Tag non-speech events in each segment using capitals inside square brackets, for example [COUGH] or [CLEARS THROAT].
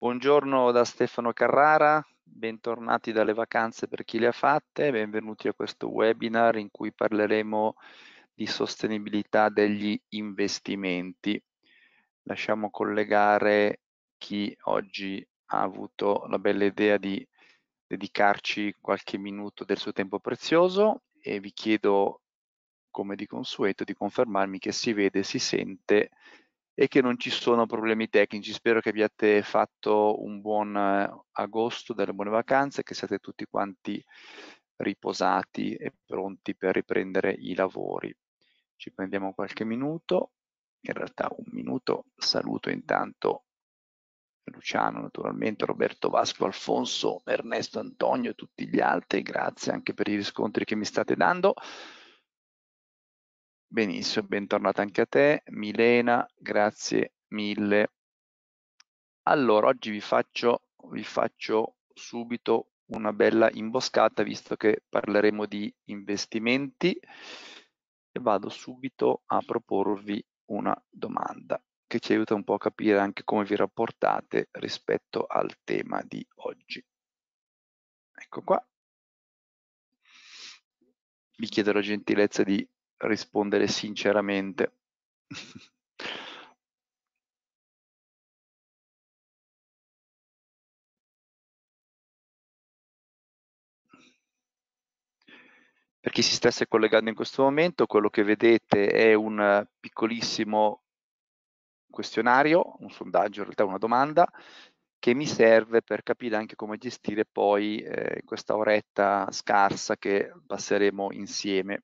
Buongiorno da Stefano Carrara, bentornati dalle vacanze per chi le ha fatte, benvenuti a questo webinar in cui parleremo di sostenibilità degli investimenti. Lasciamo collegare chi oggi ha avuto la bella idea di dedicarci qualche minuto del suo tempo prezioso e vi chiedo come di consueto di confermarmi che si vede e si sente e che non ci sono problemi tecnici. Spero che abbiate fatto un buon eh, agosto, delle buone vacanze, che siate tutti quanti riposati e pronti per riprendere i lavori. Ci prendiamo qualche minuto, in realtà un minuto, saluto intanto Luciano naturalmente, Roberto Vasco, Alfonso, Ernesto, Antonio e tutti gli altri, grazie anche per i riscontri che mi state dando. Benissimo, bentornata anche a te. Milena, grazie mille. Allora, oggi vi faccio, vi faccio subito una bella imboscata, visto che parleremo di investimenti, e vado subito a proporvi una domanda che ci aiuta un po' a capire anche come vi rapportate rispetto al tema di oggi. Ecco qua. Vi chiedo la gentilezza di rispondere sinceramente. Per chi si stesse collegando in questo momento, quello che vedete è un piccolissimo questionario, un sondaggio, in realtà una domanda, che mi serve per capire anche come gestire poi eh, questa oretta scarsa che passeremo insieme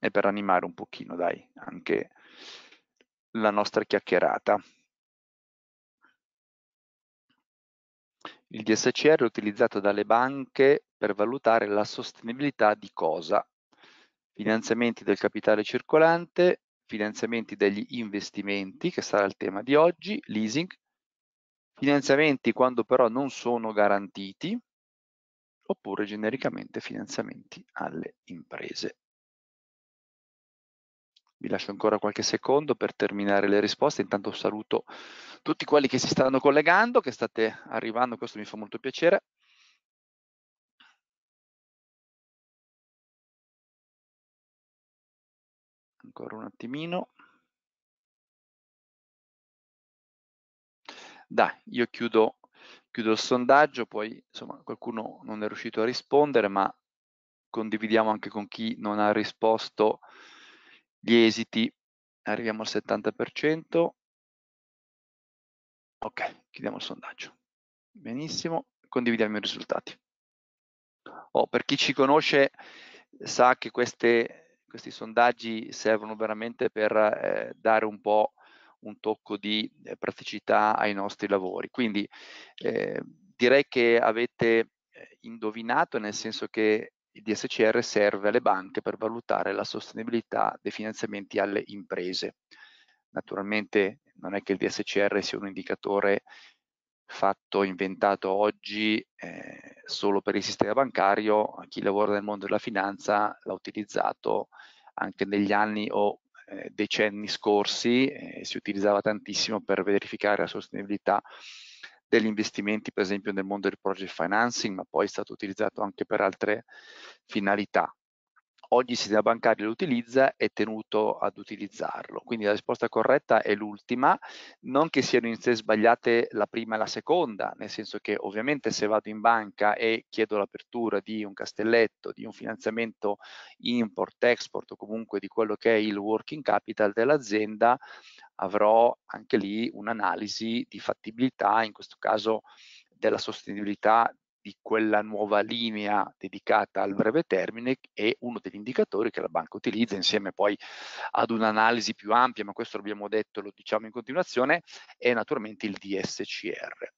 e per animare un pochino, dai, anche la nostra chiacchierata. Il DSCR è utilizzato dalle banche per valutare la sostenibilità di cosa? Finanziamenti del capitale circolante, finanziamenti degli investimenti, che sarà il tema di oggi, leasing, finanziamenti quando però non sono garantiti, oppure genericamente finanziamenti alle imprese vi lascio ancora qualche secondo per terminare le risposte. Intanto saluto tutti quelli che si stanno collegando, che state arrivando, questo mi fa molto piacere. Ancora un attimino. Dai, io chiudo, chiudo il sondaggio, poi insomma, qualcuno non è riuscito a rispondere, ma condividiamo anche con chi non ha risposto gli esiti, arriviamo al 70%. Ok, chiudiamo il sondaggio. Benissimo, condividiamo i risultati. Oh, per chi ci conosce sa che queste, questi sondaggi servono veramente per eh, dare un po' un tocco di eh, praticità ai nostri lavori. Quindi eh, direi che avete eh, indovinato, nel senso che il DSCR serve alle banche per valutare la sostenibilità dei finanziamenti alle imprese. Naturalmente non è che il DSCR sia un indicatore fatto, inventato oggi eh, solo per il sistema bancario, chi lavora nel mondo della finanza l'ha utilizzato anche negli anni o eh, decenni scorsi, eh, si utilizzava tantissimo per verificare la sostenibilità degli investimenti per esempio nel mondo del project financing, ma poi è stato utilizzato anche per altre finalità. Oggi il sistema bancario lo utilizza e è tenuto ad utilizzarlo. Quindi la risposta corretta è l'ultima, non che siano in sé sbagliate la prima e la seconda, nel senso che ovviamente se vado in banca e chiedo l'apertura di un castelletto, di un finanziamento import, export o comunque di quello che è il working capital dell'azienda, avrò anche lì un'analisi di fattibilità, in questo caso della sostenibilità di quella nuova linea dedicata al breve termine e uno degli indicatori che la banca utilizza insieme poi ad un'analisi più ampia, ma questo l'abbiamo detto e lo diciamo in continuazione, è naturalmente il DSCR.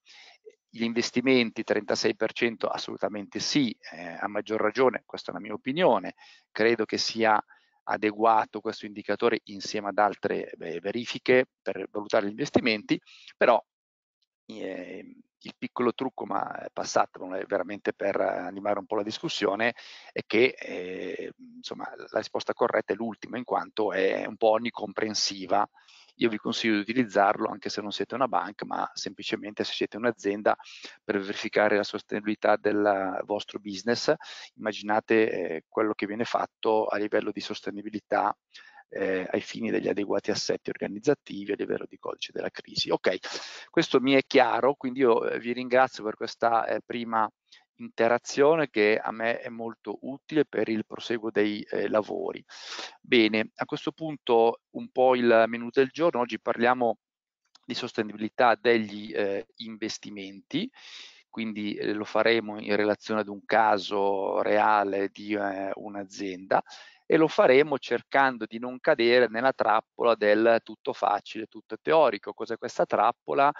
Gli investimenti 36% assolutamente sì, eh, a maggior ragione, questa è la mia opinione, credo che sia adeguato questo indicatore insieme ad altre beh, verifiche per valutare gli investimenti, però eh, il piccolo trucco, ma è passato veramente per animare un po' la discussione, è che eh, insomma, la risposta corretta è l'ultima, in quanto è un po' onnicomprensiva io vi consiglio di utilizzarlo anche se non siete una banca, ma semplicemente se siete un'azienda per verificare la sostenibilità del vostro business. Immaginate eh, quello che viene fatto a livello di sostenibilità eh, ai fini degli adeguati assetti organizzativi a livello di codice della crisi. Ok, questo mi è chiaro, quindi io eh, vi ringrazio per questa eh, prima interazione che a me è molto utile per il proseguo dei eh, lavori. Bene, a questo punto un po' il menu del giorno, oggi parliamo di sostenibilità degli eh, investimenti, quindi eh, lo faremo in relazione ad un caso reale di eh, un'azienda e lo faremo cercando di non cadere nella trappola del tutto facile, tutto teorico. Cos'è questa trappola?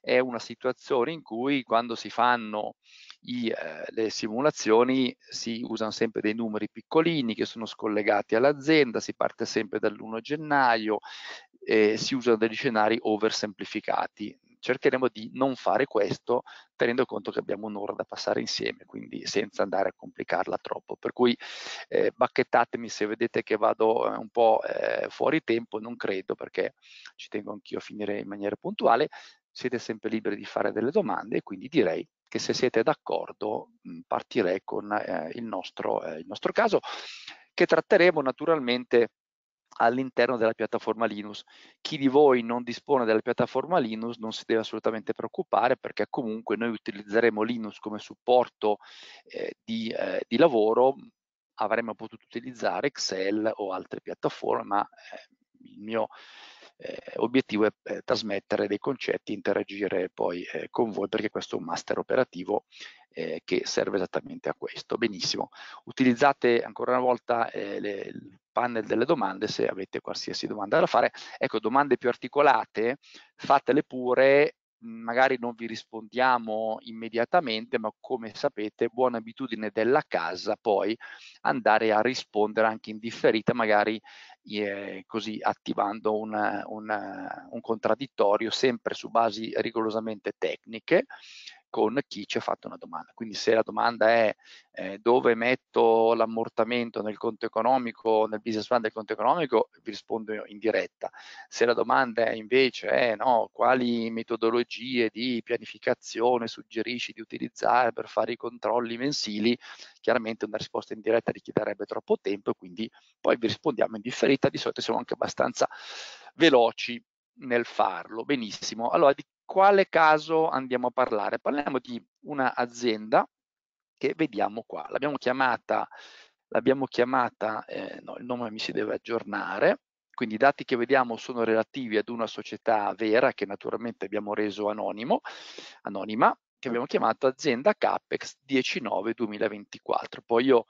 È una situazione in cui quando si fanno i, eh, le simulazioni si usano sempre dei numeri piccolini che sono scollegati all'azienda, si parte sempre dall'1 gennaio, e si usano degli scenari oversemplificati. Cercheremo di non fare questo tenendo conto che abbiamo un'ora da passare insieme, quindi senza andare a complicarla troppo. Per cui eh, bacchettatemi se vedete che vado eh, un po' eh, fuori tempo, non credo perché ci tengo anch'io a finire in maniera puntuale, siete sempre liberi di fare delle domande e quindi direi che se siete d'accordo partirei con eh, il, nostro, eh, il nostro caso che tratteremo naturalmente all'interno della piattaforma Linux. Chi di voi non dispone della piattaforma Linux non si deve assolutamente preoccupare perché comunque noi utilizzeremo Linux come supporto eh, di, eh, di, lavoro, avremmo potuto utilizzare Excel o altre piattaforme, ma eh, il mio eh, obiettivo è eh, trasmettere dei concetti, interagire poi eh, con voi perché questo è un master operativo eh, che serve esattamente a questo. Benissimo, utilizzate ancora una volta eh, le, il panel delle domande se avete qualsiasi domanda da fare. Ecco, domande più articolate, fatele pure magari non vi rispondiamo immediatamente, ma come sapete, buona abitudine della casa poi andare a rispondere anche in differita, magari eh, così attivando una, una, un contraddittorio sempre su basi rigorosamente tecniche con chi ci ha fatto una domanda. Quindi se la domanda è eh, dove metto l'ammortamento nel conto economico, nel business plan del conto economico, vi rispondo in diretta. Se la domanda è invece eh, no, quali metodologie di pianificazione suggerisci di utilizzare per fare i controlli mensili, chiaramente una risposta in diretta richiederebbe troppo tempo e quindi poi vi rispondiamo in differita. Di solito siamo anche abbastanza veloci nel farlo. Benissimo. Allora, di quale caso andiamo a parlare? Parliamo di un'azienda che vediamo qua, l'abbiamo chiamata, l'abbiamo chiamata eh, no, il nome mi si deve aggiornare, quindi i dati che vediamo sono relativi ad una società vera che naturalmente abbiamo reso anonimo, anonima, che abbiamo chiamato azienda CAPEX 19-2024. Poi io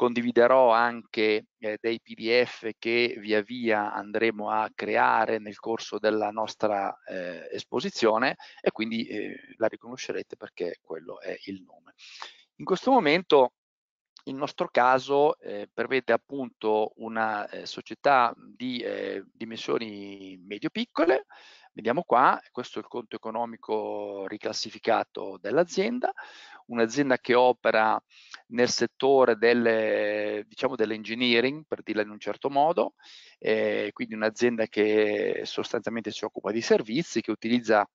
condividerò anche eh, dei PDF che via via andremo a creare nel corso della nostra eh, esposizione e quindi eh, la riconoscerete perché quello è il nome. In questo momento il nostro caso eh, prevede appunto una eh, società di eh, dimensioni medio-piccole, Vediamo qua, questo è il conto economico riclassificato dell'azienda, un'azienda che opera nel settore delle, diciamo, dell'engineering, per dirla in un certo modo, eh, quindi un'azienda che sostanzialmente si occupa di servizi, che utilizza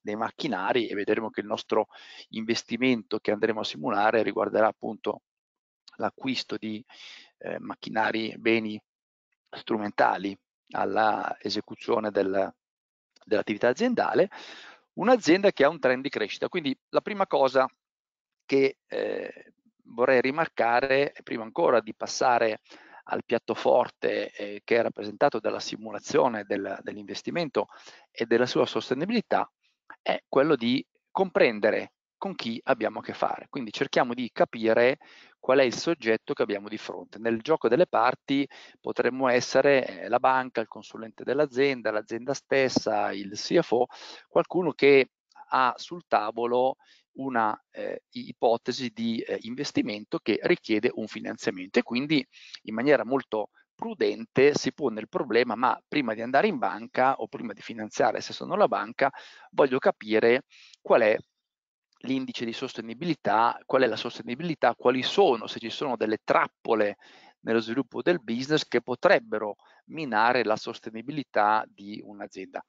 dei macchinari e vedremo che il nostro investimento che andremo a simulare riguarderà appunto l'acquisto di eh, macchinari, beni strumentali alla esecuzione del, dell'attività aziendale, un'azienda che ha un trend di crescita. Quindi la prima cosa che eh, vorrei rimarcare, prima ancora di passare al piatto forte eh, che è rappresentato dalla simulazione del, dell'investimento e della sua sostenibilità, è quello di comprendere con chi abbiamo a che fare. Quindi cerchiamo di capire qual è il soggetto che abbiamo di fronte. Nel gioco delle parti potremmo essere eh, la banca, il consulente dell'azienda, l'azienda stessa, il CFO, qualcuno che ha sul tavolo una eh, ipotesi di eh, investimento che richiede un finanziamento e quindi in maniera molto prudente si pone il problema ma prima di andare in banca o prima di finanziare se sono la banca voglio capire qual è l'indice di sostenibilità, qual è la sostenibilità, quali sono, se ci sono delle trappole nello sviluppo del business che potrebbero minare la sostenibilità di un'azienda.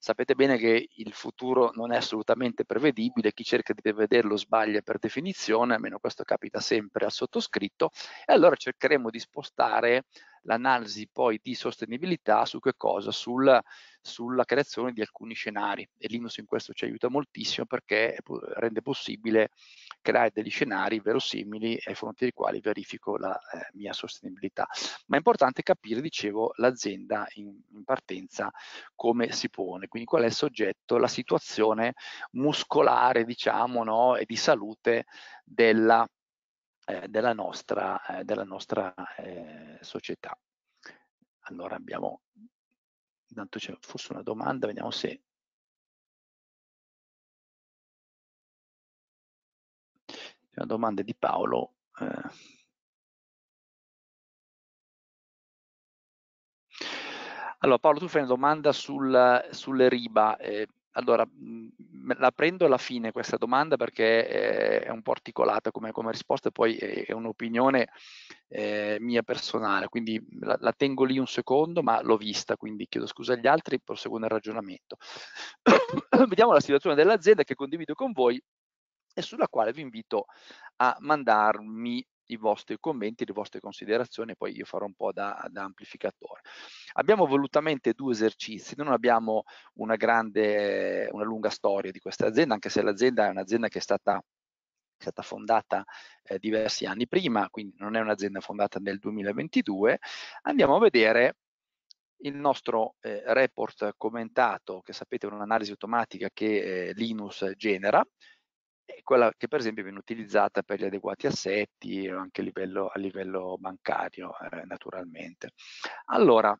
Sapete bene che il futuro non è assolutamente prevedibile, chi cerca di prevederlo sbaglia per definizione, almeno questo capita sempre al sottoscritto, e allora cercheremo di spostare l'analisi poi di sostenibilità su che cosa? Sul, sulla creazione di alcuni scenari e Linux in questo ci aiuta moltissimo perché rende possibile creare degli scenari verosimili ai fronti dei quali verifico la eh, mia sostenibilità. Ma è importante capire, dicevo, l'azienda in, in, partenza come si pone, quindi qual è il soggetto, la situazione muscolare, diciamo, no, e di salute della eh, della nostra, eh, della nostra eh, società. Allora abbiamo, intanto c'è forse una domanda, vediamo se... C'è una domanda di Paolo. Allora Paolo, tu fai una domanda sul, sulle riba. Eh, allora, mm, la prendo alla fine questa domanda perché eh, è un po' articolata come, come risposta e poi è un'opinione eh, mia personale, quindi la, la, tengo lì un secondo, ma l'ho vista, quindi chiedo scusa agli altri, proseguo nel ragionamento. [COUGHS] Vediamo la situazione dell'azienda che condivido con voi e sulla quale vi invito a mandarmi i vostri commenti, le vostre considerazioni, poi io farò un po' da, da amplificatore. Abbiamo volutamente due esercizi, non abbiamo una grande, una lunga storia di questa azienda, anche se l'azienda è un'azienda che è stata è stata fondata eh, diversi anni prima, quindi non è un'azienda fondata nel 2022, andiamo a vedere il nostro eh, report commentato, che sapete è un'analisi automatica che eh, Linus genera, e quella che per esempio viene utilizzata per gli adeguati assetti o anche a livello, a livello bancario eh, naturalmente. Allora,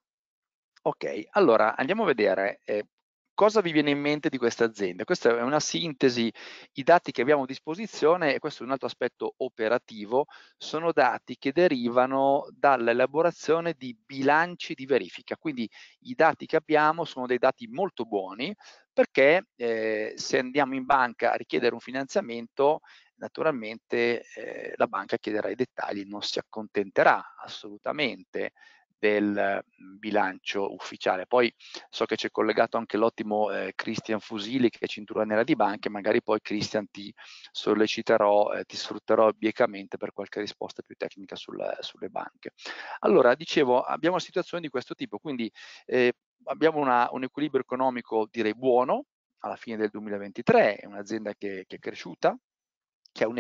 ok, allora andiamo a vedere eh, cosa vi viene in mente di questa azienda? Questa è una sintesi, i dati che abbiamo a disposizione, e questo è un altro aspetto operativo, sono dati che derivano dall'elaborazione di bilanci di verifica, quindi i dati che abbiamo sono dei dati molto buoni perché eh, se andiamo in banca a richiedere un finanziamento, naturalmente eh, la banca chiederà i dettagli, non si accontenterà assolutamente del mhmm, bilancio ufficiale. Poi so che c'è collegato anche l'ottimo eh, Christian Fusili che è cintura nera di banche, magari poi Christian ti solleciterò, eh, ti sfrutterò biecamente per qualche risposta più tecnica sul, sulle banche. Allora, dicevo, abbiamo una situazione di questo tipo, quindi eh, abbiamo una, un equilibrio economico direi buono alla fine del 2023, è un'azienda che, che è cresciuta, che ha un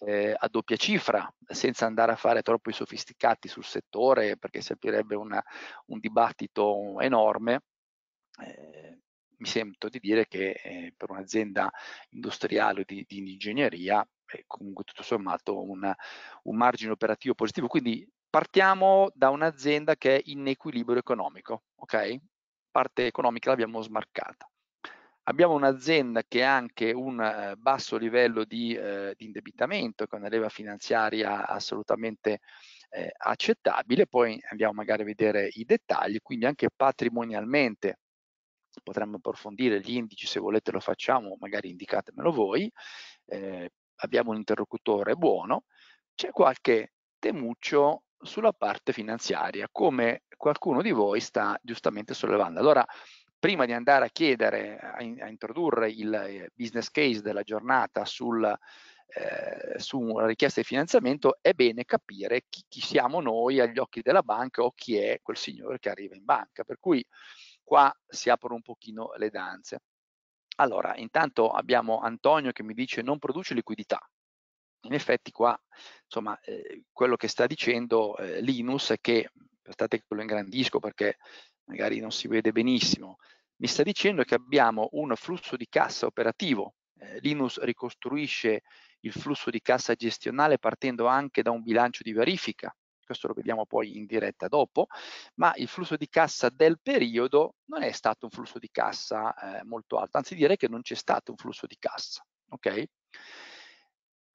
eh, a doppia cifra, senza andare a fare troppo i sofisticati sul settore, perché servirebbe una, un dibattito enorme. Eh, mi sento di dire che eh, per un'azienda industriale o di, di, ingegneria è comunque tutto sommato una, un margine operativo positivo. Quindi partiamo da un'azienda che è in equilibrio economico, ok? Parte economica l'abbiamo smarcata. Abbiamo un'azienda che ha anche un eh, basso livello di, eh, di indebitamento, con una leva finanziaria assolutamente eh, accettabile, poi andiamo magari a vedere i dettagli, quindi anche patrimonialmente potremmo approfondire gli indici, se volete lo facciamo, magari indicatemelo voi, eh, abbiamo un interlocutore buono, c'è qualche temuccio sulla parte finanziaria, come qualcuno di voi sta giustamente sollevando. Allora, prima di andare a chiedere, a, in, a introdurre il eh, business case della giornata sul, eh, su una richiesta di finanziamento, è bene capire chi, chi, siamo noi agli occhi della banca o chi è quel signore che arriva in banca. Per cui qua si aprono un pochino le danze. Allora, intanto abbiamo Antonio che mi dice non produce liquidità. In effetti qua, insomma, eh, quello che sta dicendo eh, Linus è che aspettate che lo ingrandisco perché magari non si vede benissimo, mi sta dicendo che abbiamo un flusso di cassa operativo. Eh, Linus ricostruisce il flusso di cassa gestionale partendo anche da un bilancio di verifica, questo lo vediamo poi in diretta dopo, ma il flusso di cassa del periodo non è stato un flusso di cassa eh, molto alto, anzi direi che non c'è stato un flusso di cassa. Okay?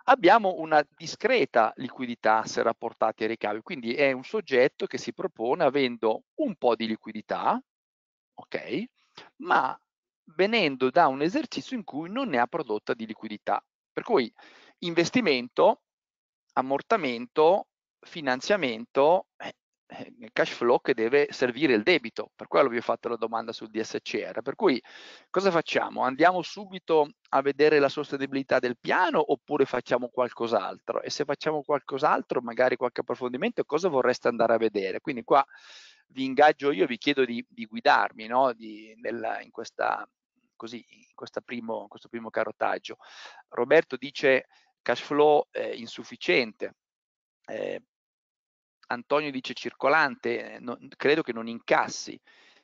abbiamo una discreta liquidità se rapportati ai ricavi, quindi è un soggetto che si propone avendo un po' di liquidità, ok, ma venendo da un esercizio in cui non ne ha prodotta di liquidità. Per cui investimento, ammortamento, finanziamento, eh, eh, cash flow che deve servire il debito, per quello vi ho fatto la domanda sul DSCR, per cui cosa facciamo? Andiamo subito a vedere la sostenibilità del piano oppure facciamo qualcos'altro? E se facciamo qualcos'altro, magari qualche approfondimento, cosa vorreste andare a vedere? Quindi qua vi ingaggio io, vi chiedo di, di guidarmi no? di, nella, in, questa, così, in primo, questo primo carotaggio. Roberto dice cash flow eh, insufficiente, eh, Antonio dice circolante, eh, no, credo che non incassi.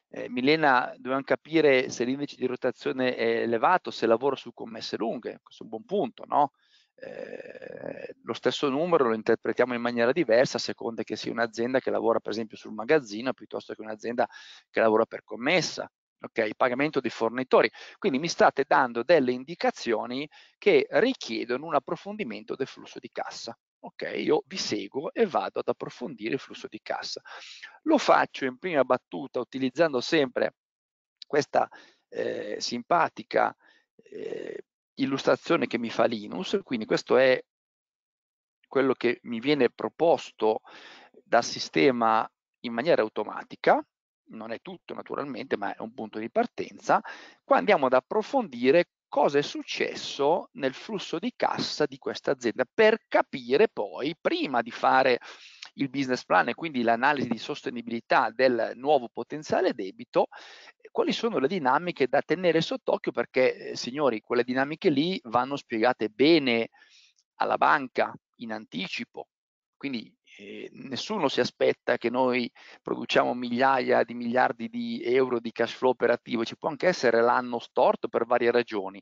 Eh, Milena, dobbiamo capire se l'indice di rotazione è elevato, se lavora su commesse lunghe, questo è un buon punto, no? Eh, lo stesso numero lo interpretiamo in maniera diversa a seconda che sia un'azienda che lavora per esempio sul magazzino piuttosto che un'azienda che lavora per commessa, ok? Pagamento dei fornitori. Quindi mi state dando delle indicazioni che richiedono un approfondimento del flusso di cassa ok, io vi seguo e vado ad approfondire il flusso di cassa. Lo faccio in prima battuta utilizzando sempre questa eh, simpatica eh, illustrazione che mi fa Linus, quindi questo è quello che mi viene proposto dal sistema in maniera automatica, non è tutto naturalmente, ma è un punto di partenza. Qua andiamo ad approfondire cosa è successo nel flusso di cassa di questa azienda per capire poi, prima di fare il business plan e quindi l'analisi di sostenibilità del nuovo potenziale debito, quali sono le dinamiche da tenere sott'occhio perché, eh, signori, quelle dinamiche lì vanno spiegate bene alla banca in anticipo. Quindi nessuno si aspetta che noi produciamo migliaia di miliardi di euro di cash flow operativo, ci può anche essere l'anno storto per varie ragioni,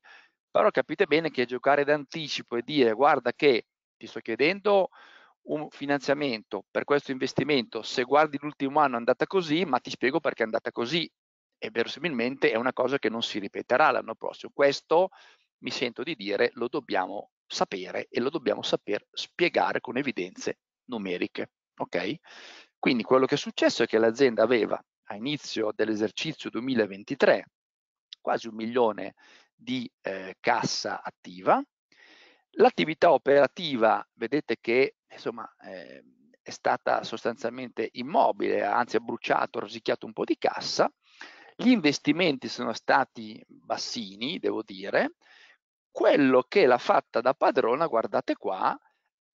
però capite bene che giocare d'anticipo e dire guarda che ti sto chiedendo un finanziamento per questo investimento, se guardi l'ultimo anno è andata così, ma ti spiego perché è andata così e verosimilmente è una cosa che non si ripeterà l'anno prossimo. Questo mi sento di dire lo dobbiamo sapere e lo dobbiamo saper spiegare con evidenze numeriche. Okay? Quindi quello che è successo è che l'azienda aveva a inizio dell'esercizio 2023 quasi un milione di eh, cassa attiva. L'attività operativa, vedete che insomma, eh, è stata sostanzialmente immobile, anzi ha bruciato, ha rosicchiato un po' di cassa. Gli investimenti sono stati bassini, devo dire. Quello che l'ha fatta da padrona, guardate qua,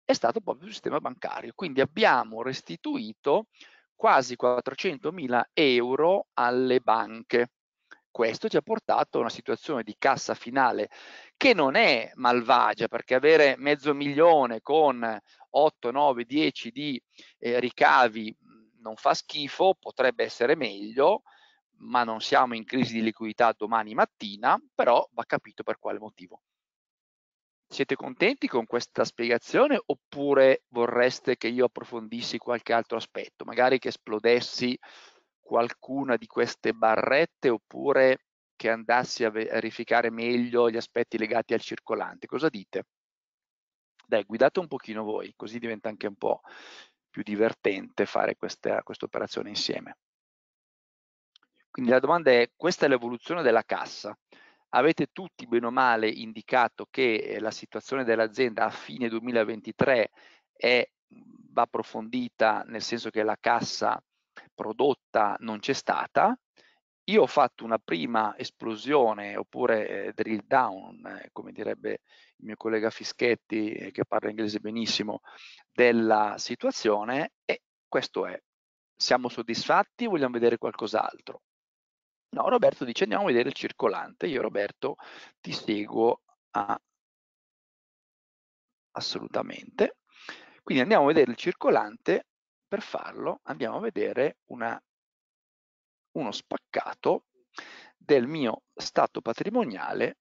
è stato proprio il sistema bancario. Quindi abbiamo restituito quasi 400.000 euro alle banche. Questo ci ha portato a una situazione di cassa finale che non è malvagia, perché avere mezzo milione con 8, 9, 10 di eh, ricavi non fa schifo, potrebbe essere meglio, ma non siamo in crisi di liquidità domani mattina, però va capito per quale motivo. Siete contenti con questa spiegazione oppure vorreste che io approfondissi qualche altro aspetto, magari che esplodessi qualcuna di queste barrette oppure che andassi a verificare meglio gli aspetti legati al circolante? Cosa dite? Dai, guidate un pochino voi, così diventa anche un po' più divertente fare questa operazione insieme. Quindi la domanda è, questa è l'evoluzione della cassa avete tutti bene o male indicato che eh, la situazione dell'azienda a fine 2023 è, va approfondita nel senso che la cassa prodotta non c'è stata. Io ho fatto una prima esplosione oppure eh, drill down, eh, come direbbe il mio collega Fischetti, eh, che parla inglese benissimo, della situazione e questo è. Siamo soddisfatti? Vogliamo vedere qualcos'altro? No, Roberto dice andiamo a vedere il circolante. Io Roberto ti seguo a... assolutamente. Quindi andiamo a vedere il circolante. Per farlo andiamo a vedere una... uno spaccato del mio stato patrimoniale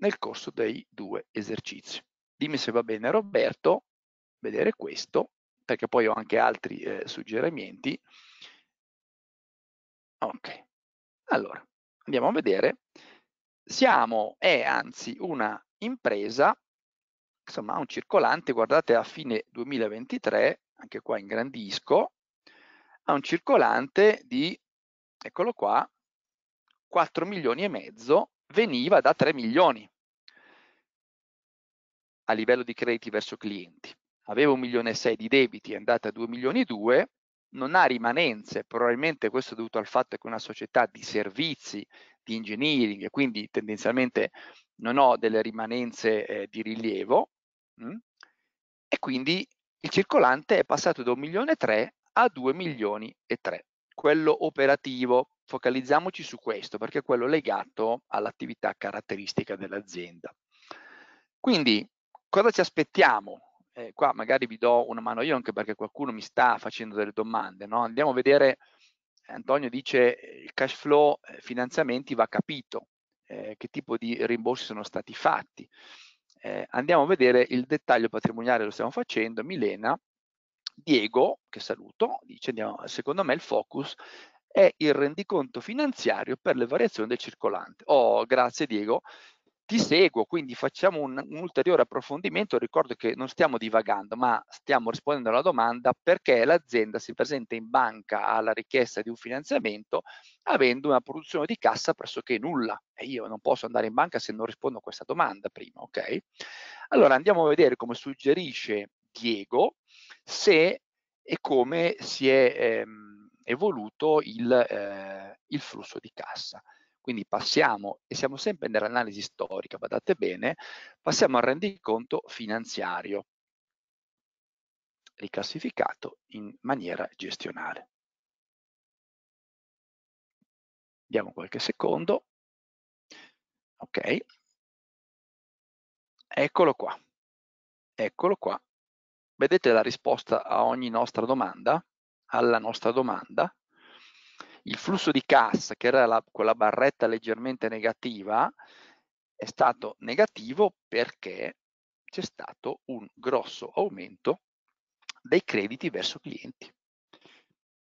nel corso dei due esercizi. Dimmi se va bene Roberto vedere questo, perché poi ho anche altri eh, suggerimenti. Ok. Allora, andiamo a vedere. Siamo, è anzi una impresa, insomma un circolante, guardate a fine 2023, anche qua ingrandisco, ha un circolante di, eccolo qua, 4 milioni e mezzo, veniva da 3 milioni a livello di crediti verso clienti. Aveva 1 milione e 6 di debiti, è andata a 2 milioni e 2, non ha rimanenze, probabilmente questo è dovuto al fatto che è una società di servizi, di engineering, e quindi tendenzialmente non ho delle rimanenze eh, di rilievo, mh? Mm, e quindi il circolante è passato da 1 milione e 3 a 2 milioni e 3. Quello operativo, focalizziamoci su questo, perché è quello legato all'attività caratteristica dell'azienda. Quindi, cosa ci aspettiamo eh, qua magari vi do una mano io anche perché qualcuno mi sta facendo delle domande, no? andiamo a vedere, eh, Antonio dice eh, il cash flow eh, finanziamenti va capito, eh, che tipo di rimborsi sono stati fatti. Eh, andiamo a vedere il dettaglio patrimoniale, lo stiamo facendo, Milena, Diego, che saluto, dice andiamo, secondo me il focus è il rendiconto finanziario per le variazioni del circolante. Oh, grazie Diego, ti seguo, quindi facciamo un, un, ulteriore approfondimento. Ricordo che non stiamo divagando, ma stiamo rispondendo alla domanda perché l'azienda si presenta in banca alla richiesta di un finanziamento avendo una produzione di cassa pressoché nulla. E io non posso andare in banca se non rispondo a questa domanda prima, ok? Allora andiamo a vedere come suggerisce Diego se e come si è ehm, evoluto il, eh, il flusso di cassa. Quindi passiamo, e siamo sempre nell'analisi storica, badate bene, passiamo al rendiconto finanziario, riclassificato in maniera gestionale. Diamo qualche secondo. Ok. Eccolo qua. Eccolo qua. Vedete la risposta a ogni nostra domanda? Alla nostra domanda? Il flusso di cassa, che era la, quella barretta leggermente negativa, è stato negativo perché c'è stato un grosso aumento dei crediti verso clienti.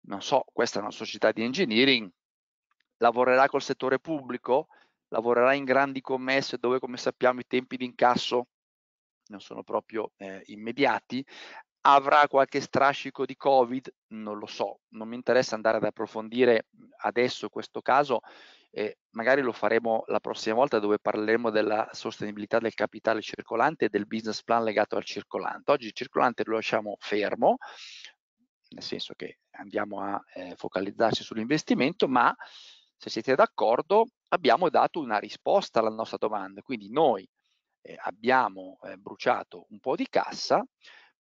Non so, questa è una società di engineering, lavorerà col settore pubblico, lavorerà in grandi commesse dove come sappiamo i tempi di incasso non sono proprio eh, immediati, avrà qualche strascico di Covid, non lo so, non mi interessa andare ad approfondire mhmm, adesso questo caso, eh, magari lo faremo la prossima volta dove parleremo della sostenibilità del capitale circolante e del business plan legato al circolante. Oggi il circolante lo lasciamo fermo, nel senso che andiamo a eh, focalizzarci sull'investimento, ma se siete d'accordo abbiamo dato una risposta alla nostra domanda, quindi noi eh, abbiamo eh, bruciato un po' di cassa,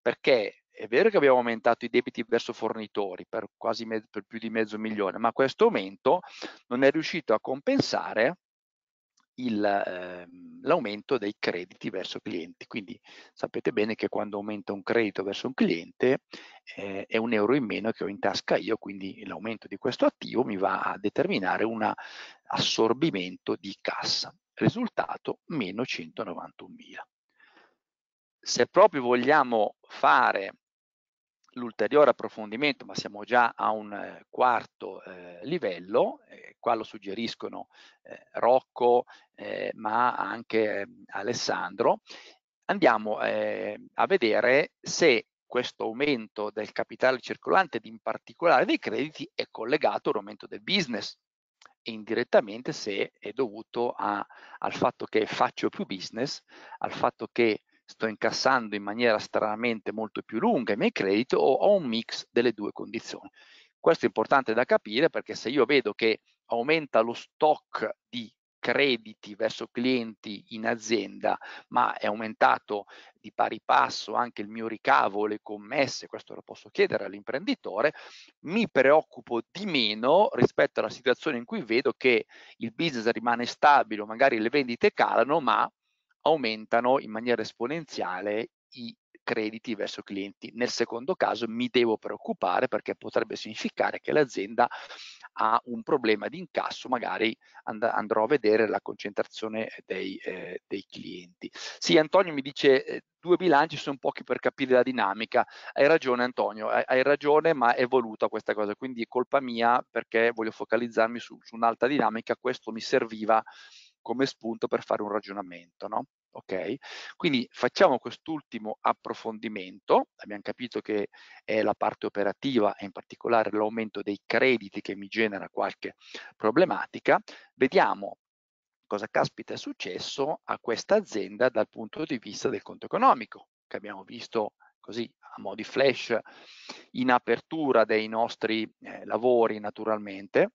perché è vero che abbiamo aumentato i debiti verso fornitori per quasi mezzo, per più di mezzo milione, ma questo aumento non è riuscito a compensare ehm, l'aumento eh, dei crediti verso clienti. Quindi sapete bene che quando aumenta un credito verso un cliente eh, è un euro in meno che ho in tasca io, quindi l'aumento di questo attivo mi va a determinare un assorbimento di cassa. Risultato meno 191 mila se proprio vogliamo fare l'ulteriore approfondimento, ma siamo già a un eh, quarto eh, livello, eh, qua lo suggeriscono eh, Rocco, eh, ma anche ehm, Alessandro, andiamo eh, a vedere se questo aumento del capitale circolante ed in particolare dei crediti è collegato all'aumento del business e indirettamente se è dovuto a, al fatto che faccio più business, al fatto che sto incassando in maniera stranamente molto più lunga i miei crediti o ho un mix delle due condizioni. Questo è importante da capire perché se io vedo che aumenta lo stock di crediti verso clienti in azienda, ma è aumentato di pari passo anche il mio ricavo, le commesse, questo lo posso chiedere all'imprenditore, mi preoccupo di meno rispetto alla situazione in cui vedo che il business rimane stabile, magari le vendite calano, ma aumentano in maniera esponenziale i crediti verso clienti. Nel secondo caso mi devo preoccupare perché potrebbe significare che l'azienda ha un problema di incasso, magari and- andrò a vedere la concentrazione dei, eh, dei clienti. Sì, Antonio mi dice eh, due bilanci sono pochi per capire la dinamica. Hai ragione Antonio, hai, hai, ragione, ma è voluta questa cosa, quindi è colpa mia perché voglio focalizzarmi su, su un'altra dinamica, questo mi serviva come spunto per fare un ragionamento, no? Ok? Quindi facciamo quest'ultimo approfondimento, abbiamo capito che è la parte operativa e in particolare l'aumento dei crediti che mi genera qualche problematica, vediamo cosa caspita è successo a questa azienda dal punto di vista del conto economico, che abbiamo visto così a mo' di flash in apertura dei nostri eh, lavori naturalmente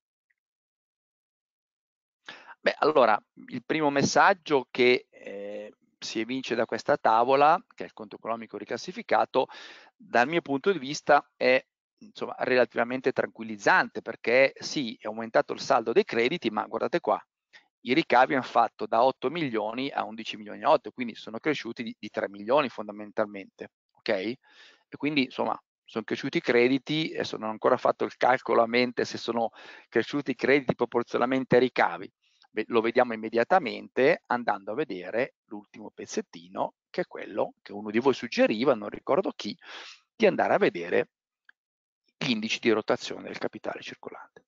Beh, allora, il primo messaggio che eh, si evince da questa tavola, che è il conto economico ricassificato, dal mio punto di vista è insomma, relativamente tranquillizzante perché sì, è aumentato il saldo dei crediti, ma guardate qua, i ricavi hanno fatto da 8 milioni a 11 milioni e 8, quindi sono cresciuti di, di 3 milioni fondamentalmente, ok? E quindi insomma sono cresciuti i crediti, e non ho ancora fatto il calcolo a mente se sono cresciuti i crediti proporzionalmente ai ricavi, lo vediamo immediatamente andando a vedere l'ultimo pezzettino, che è quello che uno di voi suggeriva, non ricordo chi, di andare a vedere gli indici di rotazione del capitale circolante.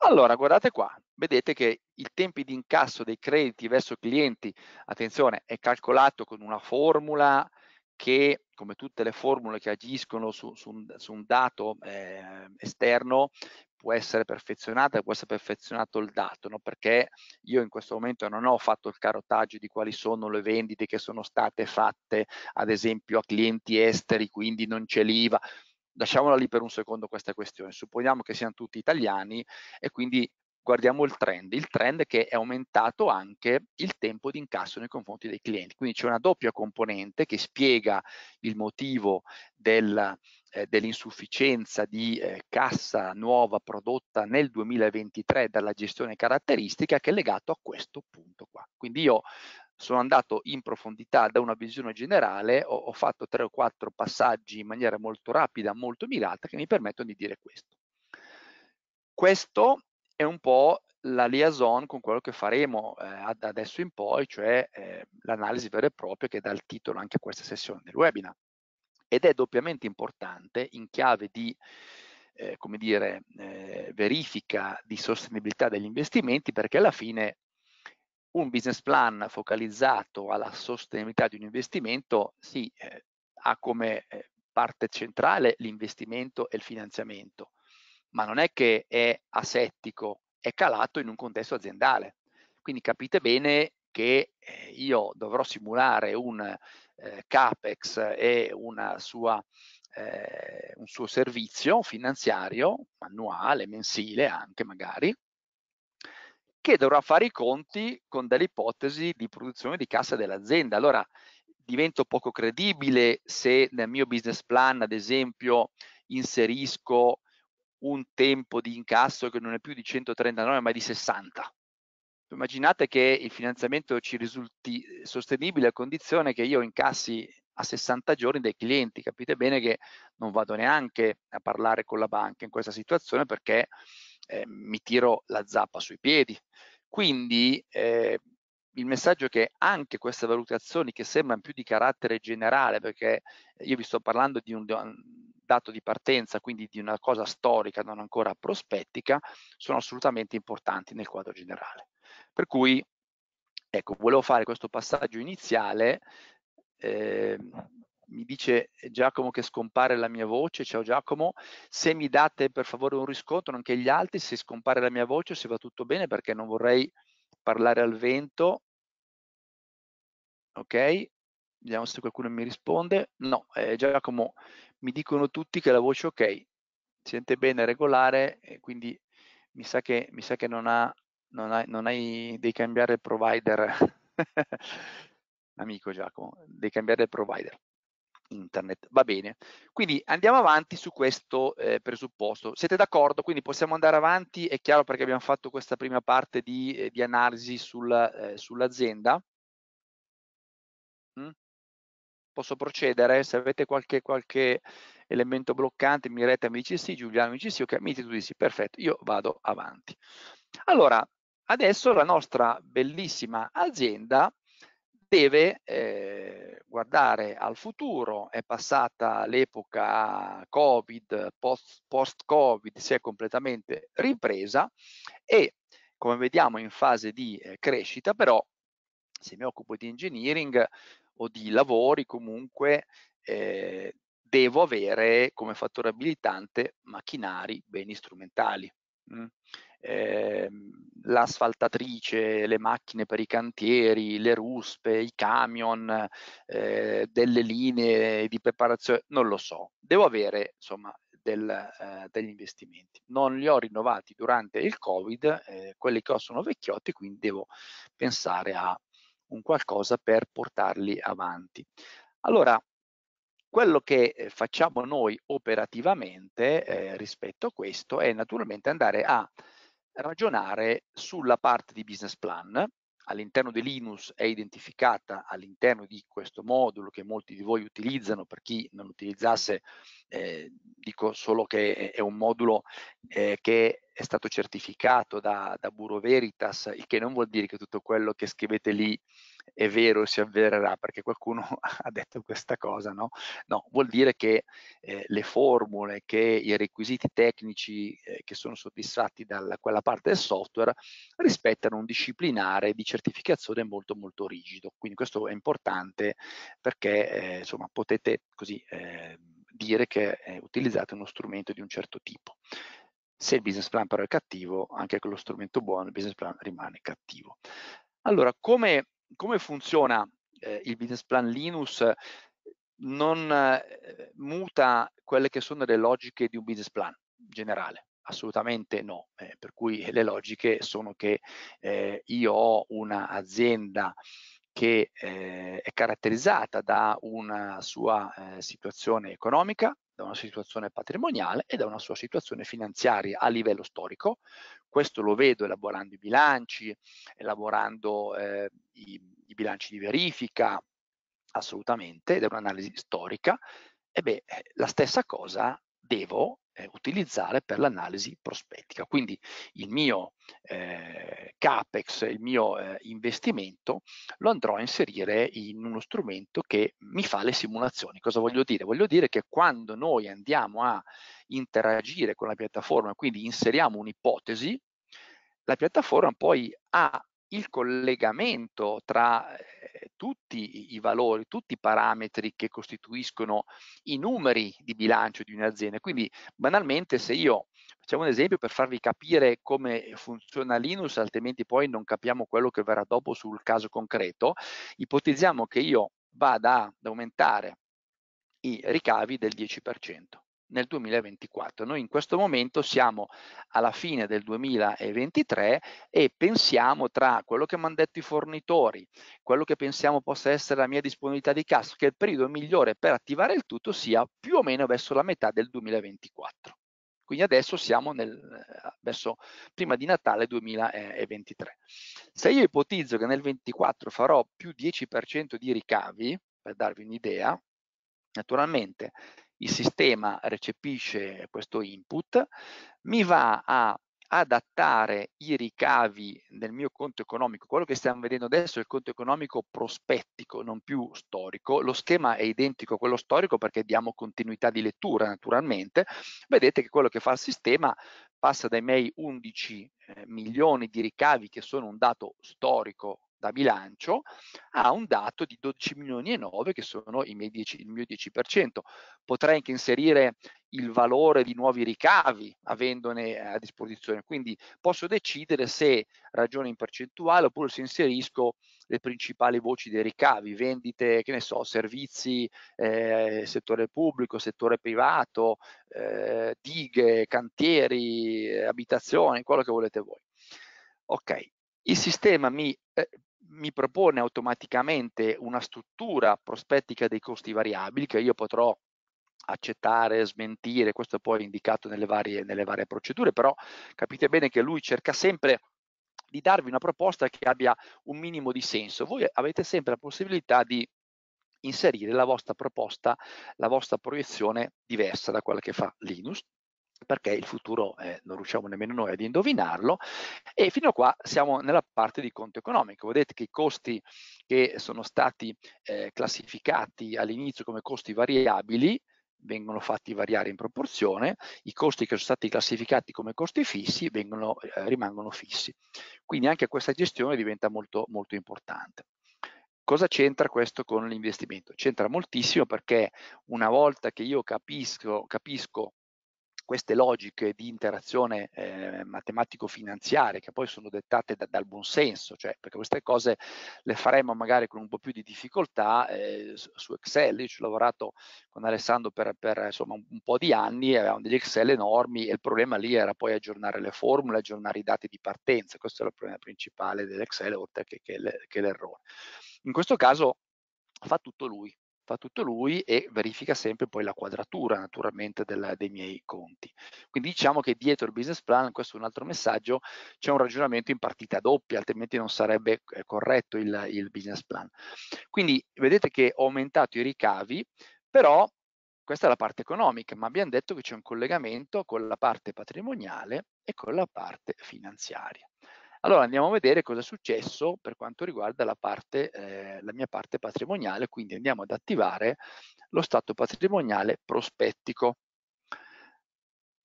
Allora, guardate qua, vedete che il tempo di incasso dei crediti verso clienti, attenzione, è calcolato con una formula che, come tutte le formule che agiscono su, su, un, su un, dato eh, esterno, può essere perfezionata, può essere perfezionato il dato, no? perché io in questo momento non ho fatto il carotaggio di quali sono le vendite che sono state fatte, ad esempio a clienti esteri, quindi non c'è l'IVA. Lasciamola lì per un secondo questa questione. Supponiamo che siano tutti italiani e quindi guardiamo il trend, il trend è che è aumentato anche il tempo di incasso nei confronti dei clienti, quindi c'è una doppia componente che spiega il motivo del, eh, dell'insufficienza di eh, cassa nuova prodotta nel 2023 dalla gestione caratteristica che è legato a questo punto qua. Quindi io sono andato in profondità da una visione generale, ho, ho fatto tre o quattro passaggi in maniera molto rapida, molto mirata, che mi permettono di dire questo. Questo è un po' la liaison con quello che faremo eh, da adesso in poi, cioè eh, l'analisi vera e propria che dà il titolo anche a questa sessione del webinar ed è doppiamente importante in chiave di eh, come dire, eh, verifica di sostenibilità degli investimenti perché alla fine un business plan focalizzato alla sostenibilità di un investimento sì, eh, ha come eh, parte centrale l'investimento e il finanziamento, ma non è che è asettico, è calato in un contesto aziendale. Quindi capite bene che eh, io dovrò simulare un eh, CAPEX e sua, eh, un suo servizio finanziario, annuale, mensile anche magari, che dovrà fare i conti con delle ipotesi di produzione di cassa dell'azienda. Allora divento poco credibile se nel mio business plan, ad esempio, inserisco un tempo di incasso che non è più di 139 ma di 60 Immaginate che il finanziamento ci risulti eh, sostenibile a condizione che io incassi a 60 giorni dei clienti. Capite bene che non vado neanche a parlare con la banca in questa situazione perché eh, mi tiro la zappa sui piedi. Quindi eh, il messaggio è che anche queste valutazioni che sembrano più di carattere generale, perché io vi sto parlando di un dato di partenza, quindi di una cosa storica non ancora prospettica, sono assolutamente importanti nel quadro generale. Per cui, ecco, volevo fare questo passaggio iniziale. Eh, mi dice eh, Giacomo che scompare la mia voce, ciao Giacomo, se mi date per favore un riscontro anche gli altri, se scompare la mia voce, se va tutto bene, perché non vorrei parlare al vento. Ok, vediamo se qualcuno mi risponde. No, eh, Giacomo, mi dicono tutti che la voce è ok, sente bene, regolare, quindi mi sa che, mi sa che non ha non hai, non hai devi cambiare provider, [LAUGHS] amico Giacomo, devi cambiare provider internet, va bene. Quindi andiamo avanti su questo eh, presupposto. Siete d'accordo? Quindi possiamo andare avanti, è chiaro perché abbiamo fatto questa prima parte di, eh, di analisi sul, eh, sull'azienda. Mm? Posso procedere? Se avete qualche, qualche elemento bloccante, mi rete, mi dice sì, Giuliano mi dice sì, ok, mi dice tu di sì, perfetto, io vado avanti. Allora, Adesso la nostra bellissima azienda deve eh, guardare al futuro, è passata l'epoca Covid, post-Covid si è completamente ripresa e come vediamo in fase di eh, crescita però se mi occupo di engineering o di lavori comunque eh, devo avere come fattore abilitante macchinari, beni strumentali. Mm. Ehm, l'asfaltatrice, le macchine per i cantieri, le ruspe, i camion, eh, delle linee di preparazione, non lo so. Devo avere insomma del, eh, degli investimenti. Non li ho rinnovati durante il Covid, eh, quelli che ho sono vecchiotti, quindi devo pensare a un qualcosa per portarli avanti. Allora, quello che eh, facciamo noi operativamente eh, rispetto a questo è naturalmente andare a ragionare sulla parte di business plan. All'interno di Linux è identificata all'interno di questo modulo che molti di voi utilizzano, per chi non utilizzasse eh, dico solo che è un modulo eh, che è stato certificato da, da Buro Veritas, il che non vuol dire che tutto quello che scrivete lì è vero si avvererà perché qualcuno [LAUGHS] ha detto questa cosa, no? No, vuol dire che eh, le formule, che i requisiti tecnici eh, che sono soddisfatti da quella parte del software rispettano un disciplinare di certificazione molto molto rigido. Quindi questo è importante perché eh, insomma potete così eh, dire che eh, utilizzate uno strumento di un certo tipo. Se il business plan però è cattivo, anche con lo strumento buono il business plan rimane cattivo. Allora, come come funziona eh, il business plan Linus eh, non eh, muta quelle che sono le logiche di un business plan generale assolutamente no eh, per cui [LAUGHS] le logiche sono che eh, io ho un'azienda che eh, è caratterizzata da una sua situazione economica da una situazione patrimoniale e da una sua situazione finanziaria a livello storico questo lo vedo elaborando i bilanci, elaborando eh, i, i, bilanci di verifica, assolutamente, ed è un'analisi storica. E beh, eh, la stessa cosa devo eh, utilizzare per l'analisi prospettica. Quindi il mio eh, CAPEX, il mio eh, investimento lo andrò a inserire in uno strumento che mi fa le simulazioni. Cosa voglio dire? Voglio dire che quando noi andiamo a interagire con la piattaforma, quindi inseriamo un'ipotesi, la piattaforma poi ha il collegamento tra eh, tutti i valori, tutti i parametri che costituiscono i numeri di bilancio di un'azienda. Quindi banalmente se io facciamo un esempio per farvi capire come funziona Linux, altrimenti poi non capiamo quello che verrà dopo sul caso concreto, ipotizziamo che io vada ad aumentare i ricavi del 10% nel 2024. Noi in questo momento siamo alla fine del 2023 e pensiamo tra quello che mi hanno detto i fornitori, quello che pensiamo possa essere la mia disponibilità di cassa, che il periodo migliore per attivare il tutto sia più o meno verso la metà del 2024. Quindi adesso siamo nel, verso prima di Natale 2023. Se io ipotizzo che nel 2024 farò più 10% di ricavi, per darvi un'idea, naturalmente il sistema recepisce questo input, mi va a adattare i ricavi del mio conto economico, quello che stiamo vedendo adesso è il conto economico prospettico, non più storico, lo schema è identico a quello storico perché diamo continuità di lettura naturalmente, vedete che quello che fa il sistema passa dai miei 11 eh, milioni di ricavi che sono un dato storico da bilancio a un dato di 12 milioni e 9 che sono 10, il mio 10%. Potrei anche inserire il valore di nuovi ricavi avendone a disposizione, quindi posso decidere se ragiono in percentuale oppure se inserisco le principali voci dei ricavi, vendite, che ne so, servizi, eh, settore pubblico, settore privato, eh, dighe, cantieri, abitazioni, quello che volete voi. Ok, il sistema mi eh, mi propone automaticamente una struttura prospettica dei costi variabili che io potrò accettare, smentire, questo poi è indicato nelle varie, nelle varie procedure, però capite bene che lui cerca sempre di darvi una proposta che abbia un minimo di senso. Voi avete sempre la possibilità di inserire la vostra proposta, la vostra proiezione diversa da quella che fa Linus, perché il futuro eh, non riusciamo nemmeno noi ad indovinarlo e fino a qua siamo nella parte di conto economico. Vedete che i costi che sono stati eh, classificati all'inizio come costi variabili vengono fatti variare in proporzione, i costi che sono stati classificati come costi fissi vengono, eh, rimangono fissi. Quindi anche questa gestione diventa molto, molto importante. Cosa c'entra questo con l'investimento? C'entra moltissimo perché una volta che io capisco, capisco queste logiche di interazione eh, matematico finanziaria che poi sono dettate da, dal buonsenso, cioè perché queste cose le faremo magari con un po' più di difficoltà eh, su Excel, io ci ho lavorato con Alessandro per, per insomma, un, un, po' di anni, avevamo degli Excel enormi e il problema lì era poi aggiornare le formule, aggiornare i dati di partenza, questo è il problema principale dell'Excel oltre che, che l'errore. In questo caso fa tutto lui, fa tutto lui e verifica sempre poi la quadratura naturalmente del, dei miei conti. Quindi diciamo che dietro il business plan, questo è un altro messaggio, c'è un ragionamento in partita doppia, altrimenti non sarebbe eh, corretto il, il business plan. Quindi vedete che ho aumentato i ricavi, però questa è la parte economica, ma abbiamo detto che c'è un collegamento con la parte patrimoniale e con la parte finanziaria. Allora andiamo a vedere cosa è successo per quanto riguarda la, parte, eh, la mia parte patrimoniale, quindi andiamo ad attivare lo stato patrimoniale prospettico.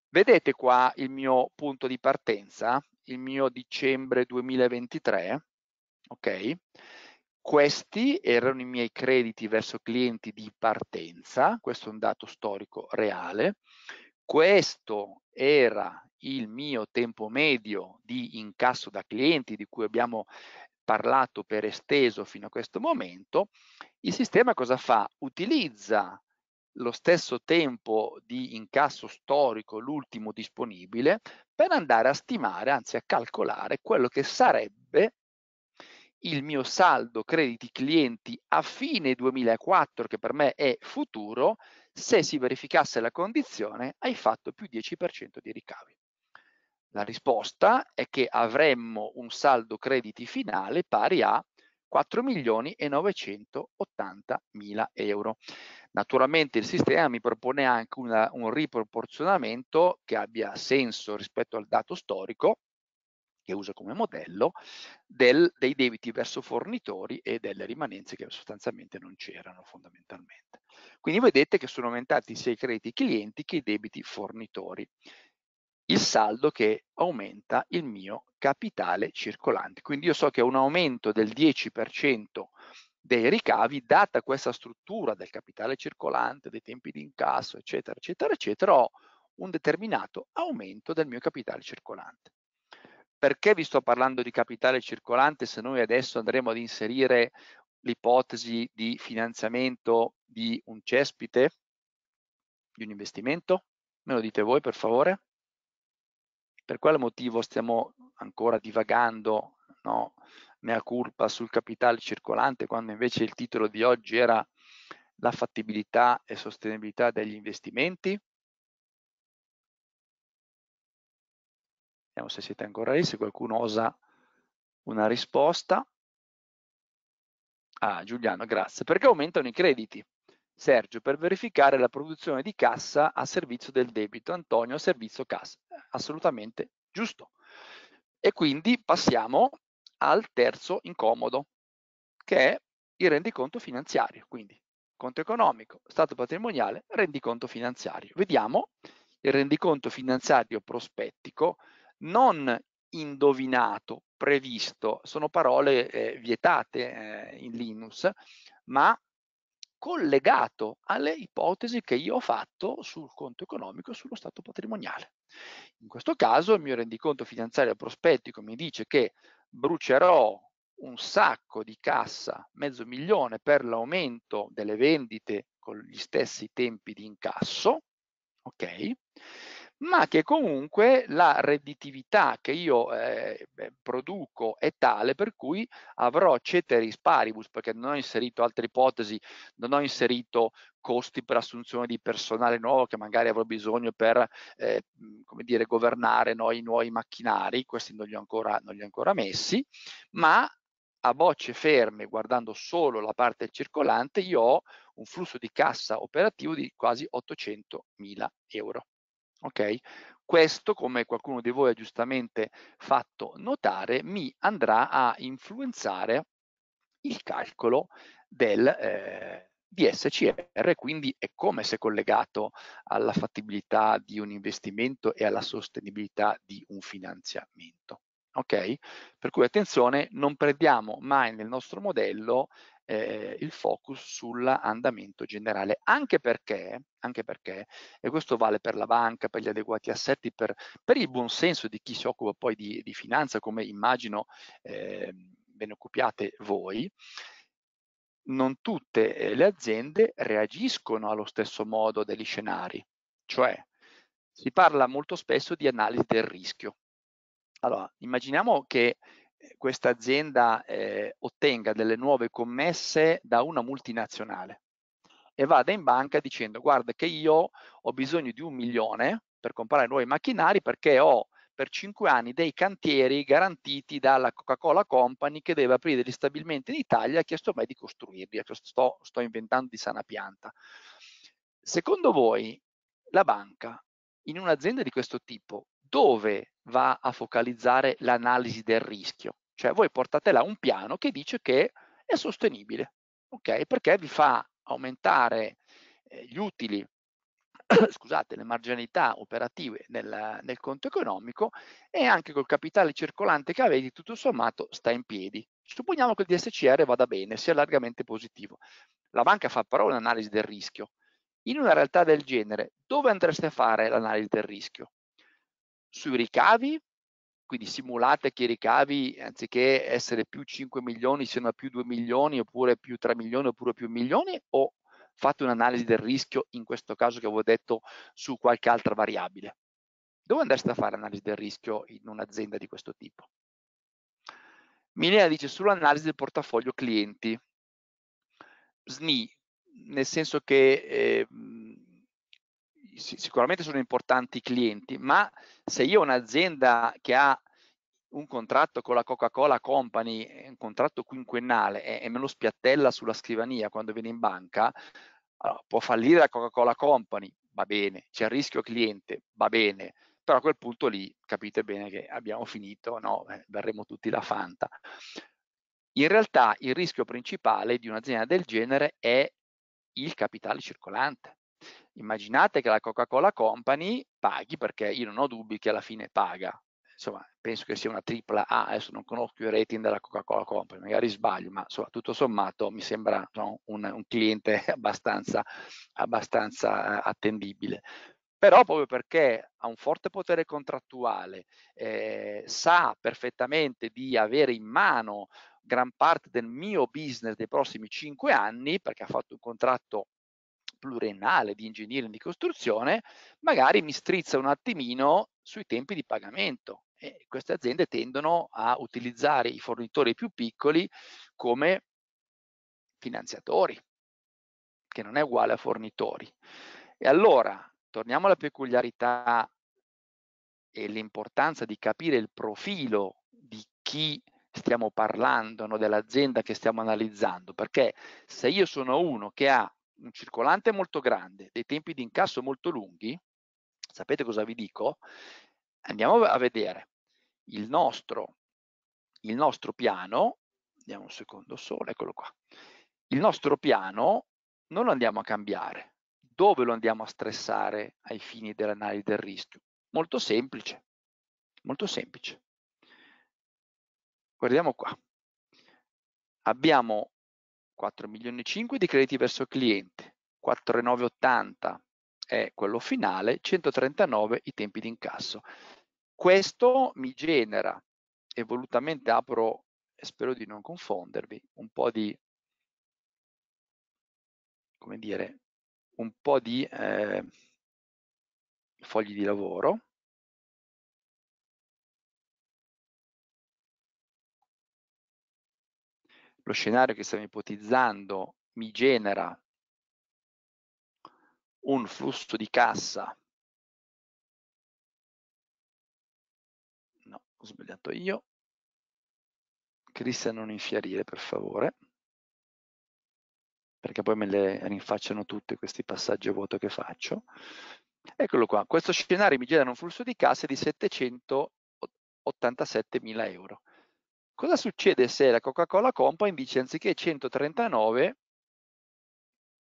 Vedete qua il mio punto di partenza, il mio dicembre 2023, ok? Questi erano i miei crediti verso clienti di partenza, questo è un dato storico reale. Questo era il mio tempo medio di incasso da clienti di cui abbiamo parlato per esteso fino a questo momento, il sistema cosa fa? Utilizza lo stesso tempo di incasso storico, l'ultimo disponibile, per andare a stimare, anzi a calcolare quello che sarebbe il mio saldo crediti clienti a fine 2004, che per me è futuro, se si verificasse la condizione, hai fatto più 10% di ricavi. La risposta è che avremmo un saldo crediti finale pari a 4.980.000 euro. Naturalmente il sistema mi propone anche una, un riproporzionamento che abbia senso rispetto al dato storico che uso come modello del, dei debiti verso fornitori e delle rimanenze che sostanzialmente non c'erano fondamentalmente. Quindi vedete che sono aumentati sia i crediti clienti che i debiti fornitori il saldo che aumenta il mio capitale circolante. Quindi io so che un aumento del 10% dei ricavi, data questa struttura del capitale circolante, dei tempi di incasso, eccetera, eccetera, eccetera, ho un determinato aumento del mio capitale circolante. Perché vi sto parlando di capitale circolante se noi adesso andremo ad inserire l'ipotesi di finanziamento di un cespite, di un investimento? Me lo dite voi per favore? Per quale motivo stiamo ancora divagando, no, mea culpa, sul capitale circolante, quando invece il titolo di oggi era la fattibilità e sostenibilità degli investimenti? Vediamo se siete ancora lì, se qualcuno osa una risposta. Ah, Giuliano, grazie. Perché aumentano i crediti? Sergio per verificare la produzione di cassa a servizio del debito, Antonio a servizio cassa. Assolutamente giusto. E quindi passiamo al terzo incomodo, che è il rendiconto finanziario, quindi conto economico, stato patrimoniale, rendiconto finanziario. Vediamo il rendiconto finanziario prospettico non indovinato, previsto, sono parole eh, vietate eh, in Linux, ma collegato alle ipotesi che io ho fatto sul conto economico e sullo stato patrimoniale. In questo caso il mio rendiconto finanziario prospettico mi dice che brucerò un sacco di cassa, mezzo milione per l'aumento delle vendite con gli stessi tempi di incasso, ok? ma che comunque la redditività che io eh, eh produco è tale per cui avrò ceteris paribus, perché non ho inserito altre ipotesi, non ho inserito costi per assunzione di personale nuovo che magari avrò bisogno per eh, dire, governare no, i nuovi macchinari, questi non li, ancora, non li ho ancora messi, ma a bocce ferme, guardando solo la parte circolante, io ho un flusso di cassa operativo di quasi 800 mila euro. Ok? Questo, come qualcuno di voi ha giustamente fatto notare, mi andrà a influenzare il calcolo del eh, DSCR, quindi è come se collegato alla fattibilità di un investimento e alla sostenibilità di un finanziamento. Ok? Per cui attenzione, non perdiamo mai nel nostro modello eh, il focus sull'andamento generale, anche perché, anche perché, e questo vale per la banca, per gli adeguati assetti, per, per il buon senso di chi si occupa poi di, di finanza, come immagino eh, ve ne occupiate voi, non tutte eh, le aziende reagiscono allo stesso modo degli scenari, cioè si parla molto spesso di analisi del rischio. Allora, immaginiamo che questa azienda eh, ottenga delle nuove commesse da una multinazionale e vada in banca dicendo guarda che io ho bisogno di un milione per comprare nuovi macchinari perché ho per cinque anni dei cantieri garantiti dalla Coca-Cola Company che deve aprire gli stabilimenti in Italia e ha chiesto a me di costruirli, sto, sto inventando di sana pianta. Secondo voi la banca in un'azienda di questo tipo dove va a focalizzare l'analisi del rischio. Cioè voi portate là un piano che dice che è sostenibile, ok? Perché vi fa aumentare eh, gli utili, [CLEARS THROAT] scusate, le marginalità operative nel, nel conto economico e anche col capitale circolante che avete tutto sommato sta in piedi. Supponiamo che il DSCR vada bene, sia largamente positivo. La banca fa però un'analisi del rischio. In una realtà del genere, dove andreste a fare l'analisi del rischio? sui ricavi, quindi simulate che i ricavi anziché essere più 5 milioni siano più 2 milioni oppure più 3 milioni oppure più milioni o fate un'analisi del rischio in questo caso che avevo detto su qualche altra variabile? Dove andreste a fare analisi del rischio in un'azienda di questo tipo? Milena dice sull'analisi del portafoglio clienti. SNI, nel senso che eh, sicuramente sono importanti i clienti, ma se io ho un'azienda che ha un contratto con la Coca-Cola Company, eh, un contratto quinquennale e, e me lo spiattella sulla scrivania quando viene in banca, allora, può fallire la Coca-Cola Company, va bene, c'è il rischio cliente, va bene, però a quel punto lì capite bene che abbiamo finito, no? Eh, verremo tutti la Fanta. In realtà il rischio principale di un'azienda del genere è il capitale circolante. Immaginate che la Coca-Cola Company paghi, perché io non ho dubbi che alla fine paga. Insomma, penso che sia una tripla A, adesso non conosco il rating della Coca-Cola Company, magari sbaglio, ma insomma, tutto sommato mi sembra no, un, un, cliente [LAUGHS] abbastanza, abbastanza eh, attendibile però proprio perché ha un forte potere contrattuale, eh, sa perfettamente di avere in mano gran parte del mio business dei prossimi cinque anni, perché ha fatto un contratto pluriennale di engineering di costruzione, magari mi strizza un attimino sui tempi di pagamento. E queste aziende tendono a utilizzare i fornitori più piccoli come finanziatori, che non è uguale a fornitori. E allora, torniamo alla peculiarità e l'importanza di capire il profilo di chi stiamo parlando, no? dell'azienda che stiamo analizzando, perché se io sono uno che ha un circolante molto grande, dei tempi di incasso molto lunghi, sapete cosa vi dico? Andiamo a vedere il nostro, il nostro piano, vediamo un secondo solo, eccolo qua, il nostro piano non lo andiamo a cambiare, dove lo andiamo a stressare ai fini dell'analisi del rischio? Molto semplice, molto semplice. Guardiamo qua, abbiamo 4 milioni e 5 di crediti verso cliente, 4,980 è quello finale, 139 i tempi di incasso. Questo mi genera, e volutamente apro, spero di non confondervi, un po' di, come dire, un po' di eh, fogli di lavoro lo scenario che stiamo ipotizzando mi genera un flusso di cassa, no, ho sbagliato io, Cristian non infiarire per favore, perché poi me le rinfacciano tutti questi passaggi a vuoto che faccio. Eccolo qua, questo scenario mi genera un flusso di cassa di 787 mila euro. Cosa succede se la Coca-Cola Company dice anziché 139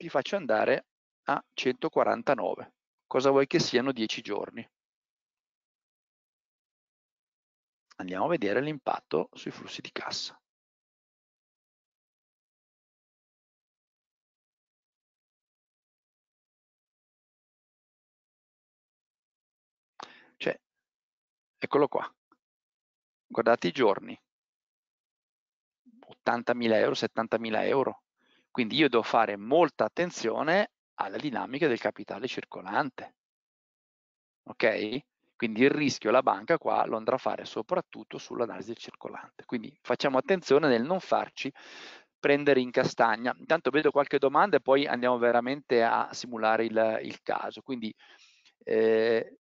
ti faccio andare a 149? Cosa vuoi che siano 10 giorni? Andiamo a vedere l'impatto sui flussi di cassa. Cioè, eccolo qua. Guardate i giorni, 80.000 euro, 70.000 euro. Quindi io devo fare molta attenzione alla dinamica del capitale circolante. Ok? Quindi il rischio la banca qua lo andrà a fare soprattutto sull'analisi del circolante. Quindi facciamo attenzione nel non farci prendere in castagna. Intanto vedo qualche domanda e poi andiamo veramente a simulare il, il caso. Quindi eh,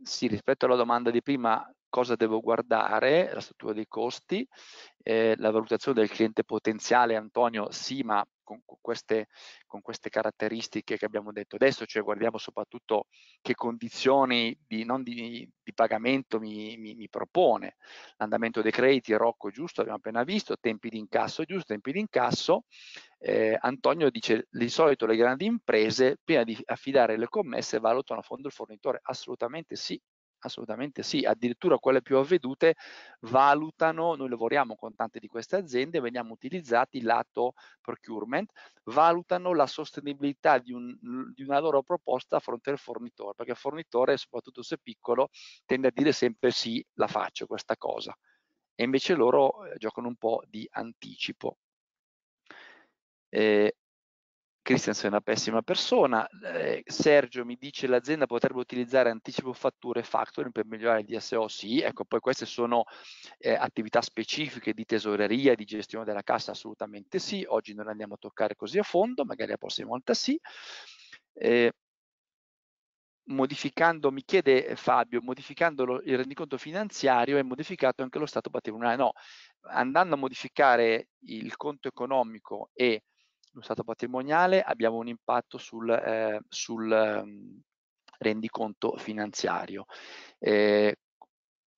sì, rispetto alla domanda di prima, cosa devo guardare, la struttura dei costi, eh, la valutazione del cliente potenziale, Antonio, sì, ma con, con, queste, con queste caratteristiche che abbiamo detto adesso, cioè guardiamo soprattutto che condizioni di, non di, di pagamento mi, mi, mi propone, l'andamento dei crediti, Rocco giusto, abbiamo appena visto, tempi di incasso giusto, tempi di incasso, eh, Antonio dice di solito le grandi imprese prima di affidare le commesse valutano a fondo il fornitore, assolutamente sì, Assolutamente sì, addirittura quelle più avvedute valutano, noi lavoriamo con tante di queste aziende, veniamo utilizzati lato procurement, valutano la sostenibilità di, un, di una loro proposta a fronte del fornitore, perché il fornitore, soprattutto se piccolo, tende a dire sempre sì, la faccio questa cosa, e invece loro eh, giocano un po' di anticipo. Eh, Cristian sei una pessima persona, eh, Sergio mi dice l'azienda potrebbe utilizzare anticipo fatture e factoring per migliorare il DSO, sì, ecco poi queste sono eh, attività specifiche di tesoreria, di gestione della cassa, assolutamente sì, oggi non andiamo a toccare così a fondo, magari la prossima volta sì. Eh, modificando, mi chiede eh, Fabio, modificando il rendiconto finanziario è modificato anche lo stato patrimoniale? No, andando a modificare il conto economico e stato patrimoniale abbiamo un impatto sul, eh, sul ehm, rendiconto finanziario. Eh,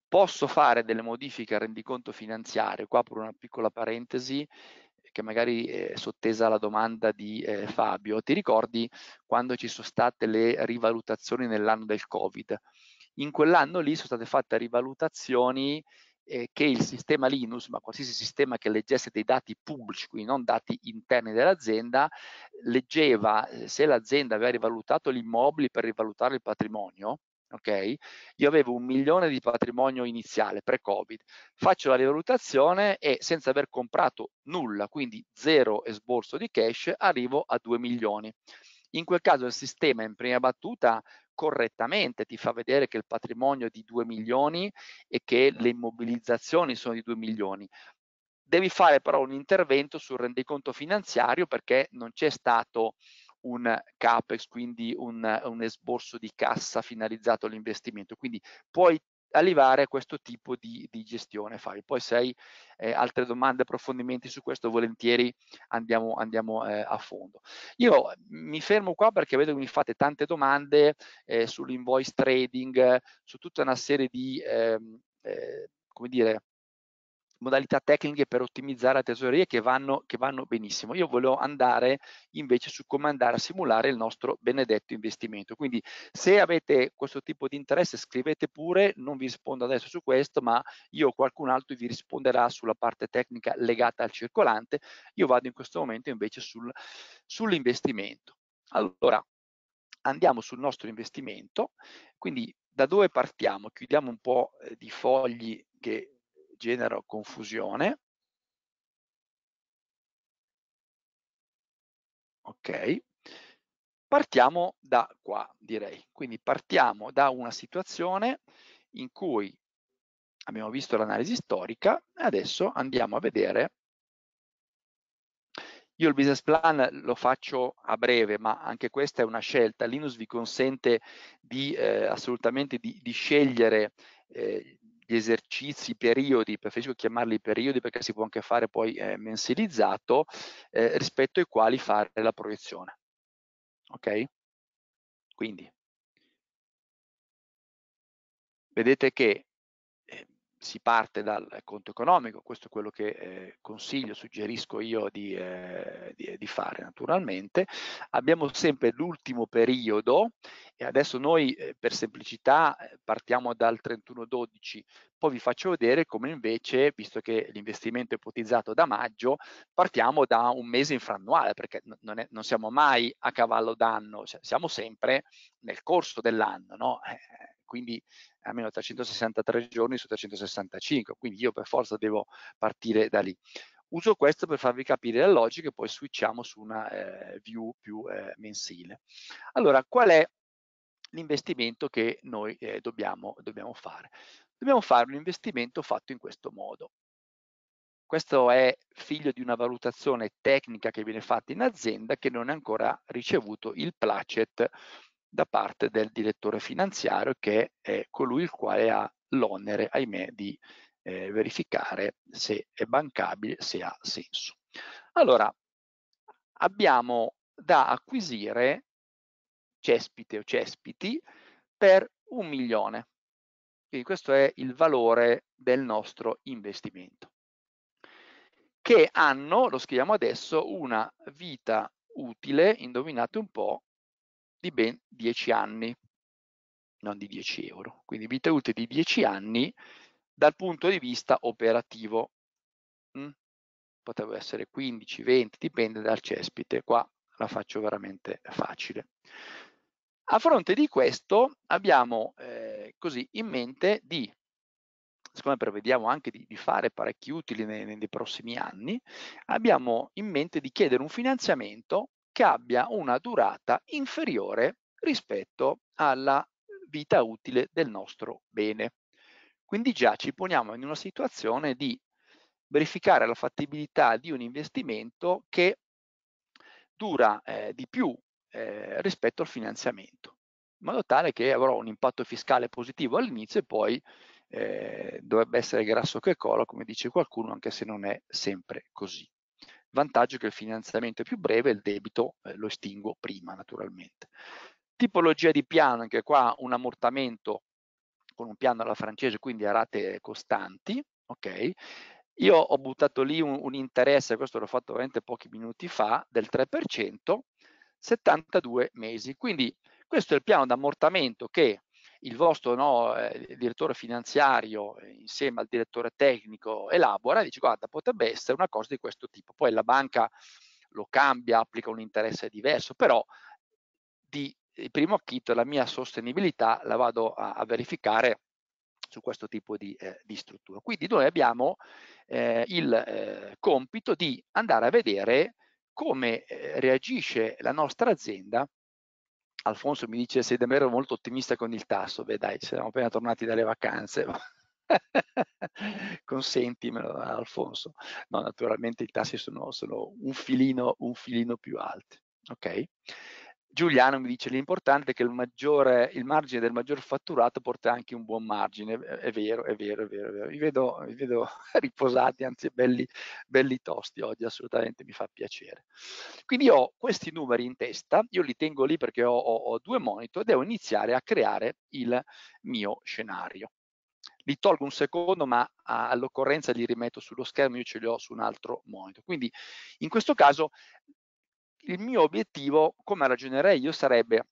posso fare delle modifiche al rendiconto finanziario, qua per una piccola parentesi, che magari eh, è sottesa alla domanda di eh, Fabio, ti ricordi quando ci sono state le rivalutazioni nell'anno del Covid? In quell'anno lì sono state fatte rivalutazioni eh, che il sistema Linux, ma qualsiasi sistema che leggesse dei dati pubblici, quindi non dati interni dell'azienda, leggeva eh, se l'azienda aveva rivalutato gli immobili per rivalutare il patrimonio, ok? Io avevo un milione di patrimonio iniziale pre-Covid, faccio la rivalutazione e senza aver comprato nulla, quindi zero esborso di cash, arrivo a 2 milioni. In quel caso il sistema in prima battuta correttamente ti fa vedere che il patrimonio è di 2 milioni e che le immobilizzazioni sono di 2 milioni. Devi fare però un intervento sul rendiconto finanziario perché non c'è stato un CAPEX, quindi un, un esborso di cassa finalizzato all'investimento. Quindi puoi arrivare a questo tipo di, di gestione. file. Poi se hai eh, altre domande, approfondimenti su questo, volentieri andiamo, andiamo eh, a fondo. Io mi fermo qua perché vedo che mi fate tante domande eh, sull'invoice trading, su tutta una serie di, ehm, eh, come dire, modalità tecniche per ottimizzare la tesoreria che vanno, che vanno benissimo. Io volevo andare invece su come andare a simulare il nostro benedetto investimento. Quindi se avete questo tipo di interesse scrivete pure, non vi rispondo adesso su questo, ma io o qualcun altro vi risponderà sulla parte tecnica legata al circolante. Io vado in questo momento invece sul, sull'investimento. Allora, andiamo sul nostro investimento, quindi da dove partiamo? Chiudiamo un po' eh, di fogli che genero confusione. Ok, partiamo da qua direi, quindi partiamo da una situazione in cui abbiamo visto l'analisi storica e adesso andiamo a vedere io il business plan lo faccio a breve, ma anche questa è una scelta. Linux vi consente di, eh, assolutamente di, di scegliere eh, gli esercizi, i periodi, preferisco chiamarli periodi perché si può anche fare poi eh, mensilizzato, eh, rispetto ai quali fare la proiezione. Ok? Quindi, vedete che si parte dal conto economico, questo è quello che eh, consiglio, suggerisco io di, eh, di, di, fare naturalmente. Abbiamo sempre l'ultimo periodo e adesso noi eh, per semplicità eh, partiamo dal 31-12, poi vi faccio vedere come invece, visto che l'investimento è ipotizzato da maggio, partiamo da un mese infrannuale perché non, è, non siamo mai a cavallo d'anno, cioè siamo sempre nel corso dell'anno. No? Eh, quindi almeno 363 giorni su 365, quindi io per forza devo partire da lì. Uso questo per farvi capire la logica e poi switchiamo su una eh, view più eh, mensile. Allora, qual è l'investimento che noi eh, dobbiamo, dobbiamo fare? Dobbiamo fare un investimento fatto in questo modo. Questo è figlio di una valutazione tecnica che viene fatta in azienda che non ha ancora ricevuto il placet da parte del direttore finanziario che è colui il quale ha l'onere, ahimè, di eh, verificare se è bancabile, se ha senso. Allora, abbiamo da acquisire cespite o cespiti per un milione. Quindi questo è il valore del nostro investimento, che hanno, lo scriviamo adesso, una vita utile, indovinate un po', di ben 10 anni, non di 10 euro. Quindi vita utile di 10 anni dal punto di vista operativo. Mm? Potrebbe essere 15, 20, dipende dal cespite. Qua la faccio veramente facile. A fronte di questo abbiamo eh, così in mente di, siccome prevediamo anche di, di fare parecchi utili nei, nei prossimi anni, abbiamo in mente di chiedere un finanziamento che abbia una durata inferiore rispetto alla vita utile del nostro bene. Quindi già ci poniamo in una situazione di verificare la fattibilità di un investimento che dura eh, di più eh, rispetto al finanziamento, in modo tale che avrò un impatto fiscale positivo all'inizio e poi eh, dovrebbe essere grasso che cola, come dice qualcuno, anche se non è sempre così vantaggio che il finanziamento è più breve e il debito eh, lo estinguo prima naturalmente. Tipologia di piano, anche qua un ammortamento con un piano alla francese, quindi a rate costanti, ok? Io ho buttato lì un, un interesse, questo l'ho fatto veramente pochi minuti fa, del 3%, 72 mesi. Quindi questo è il piano d'ammortamento che il vostro no, eh, direttore finanziario eh, insieme al direttore tecnico elabora e dice guarda potrebbe essere una cosa di questo tipo. Poi la banca lo cambia, applica un interesse diverso, però di, di primo acchito la mia sostenibilità la vado a, a verificare su questo tipo di, eh, di, struttura. Quindi noi abbiamo eh, il eh, compito di andare a vedere come eh, reagisce la nostra azienda Alfonso mi dice sei davvero molto ottimista con il tasso, beh dai, siamo appena tornati dalle vacanze, [LAUGHS] consentimelo Alfonso. No, naturalmente i tassi sono, sono un, filino, un filino più alti. Ok? Giuliano mi dice l'importante è che il, maggiore, il margine del maggior fatturato porta anche un buon margine, è vero, è vero, è vero, è vero. Vi, vedo, vi vedo [LAUGHS] riposati, anzi belli, belli tosti oggi, assolutamente mi fa piacere. Quindi ho questi numeri in testa, io li tengo lì perché ho, ho, ho due monitor e devo iniziare a creare il mio scenario li tolgo un secondo ma all'occorrenza li rimetto sullo schermo, io ce li ho su un altro monitor. Quindi in questo caso il mio obiettivo, come ragionerei io, sarebbe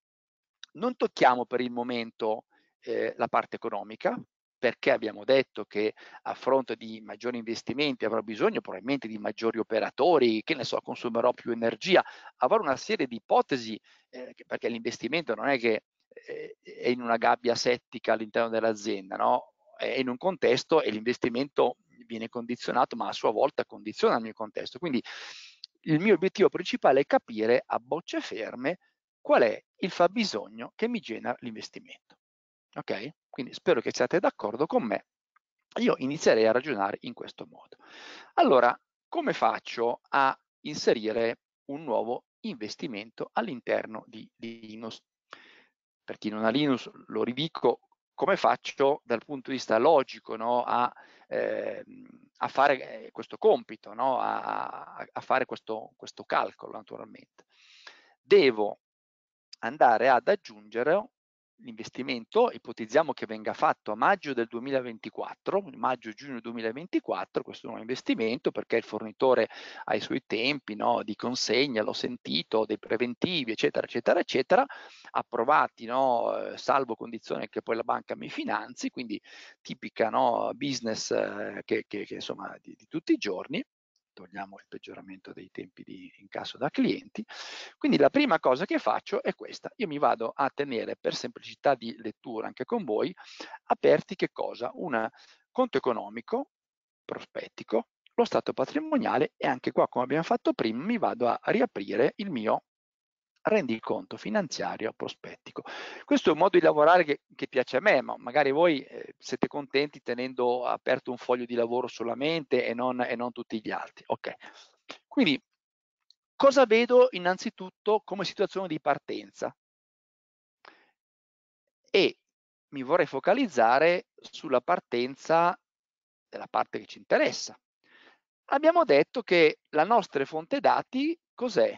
non tocchiamo per il momento eh, la parte economica, perché abbiamo detto che a fronte di maggiori investimenti avrò bisogno probabilmente di maggiori operatori, che ne so, consumerò più energia, avrò una serie di ipotesi, eh, perché l'investimento non è che eh, è in una gabbia settica all'interno dell'azienda, no? è in un contesto e l'investimento viene condizionato, ma a sua volta condiziona il mio contesto. Quindi il mio obiettivo principale è capire a bocce ferme qual è il fabbisogno che mi genera l'investimento. Ok? Quindi spero che siate d'accordo con me. Io inizierei a ragionare in questo modo. Allora, come faccio a inserire un nuovo investimento all'interno di, Linux? Per chi non ha Linux, lo ridico, come faccio dal punto di vista logico no? a eh, a fare eh, questo compito, no? a, a, fare questo, questo calcolo naturalmente. Devo andare ad aggiungere l'investimento ipotizziamo che venga fatto a maggio del 2024, maggio-giugno 2024, questo nuovo investimento perché il fornitore ha i suoi tempi no, di consegna, l'ho sentito, dei preventivi, eccetera, eccetera, eccetera, approvati, no, eh, salvo condizione che poi la banca mi finanzi, quindi tipica no, business eh, che, che, che insomma di, di tutti i giorni togliamo il peggioramento dei tempi di incasso da clienti. Quindi la prima cosa che faccio è questa, io mi vado a tenere per semplicità di lettura anche con voi, aperti che cosa? Un conto economico, prospettico, lo stato patrimoniale e anche qua come abbiamo fatto prima mi vado a riaprire il mio rendiconto finanziario prospettico. Questo è un modo di lavorare che, che piace a me, ma magari voi eh, siete contenti tenendo aperto un foglio di lavoro solamente e non, e non tutti gli altri. Ok. Quindi cosa vedo innanzitutto come situazione di partenza? E mi vorrei focalizzare sulla partenza della parte che ci interessa. Abbiamo detto che la nostra fonte dati cos'è?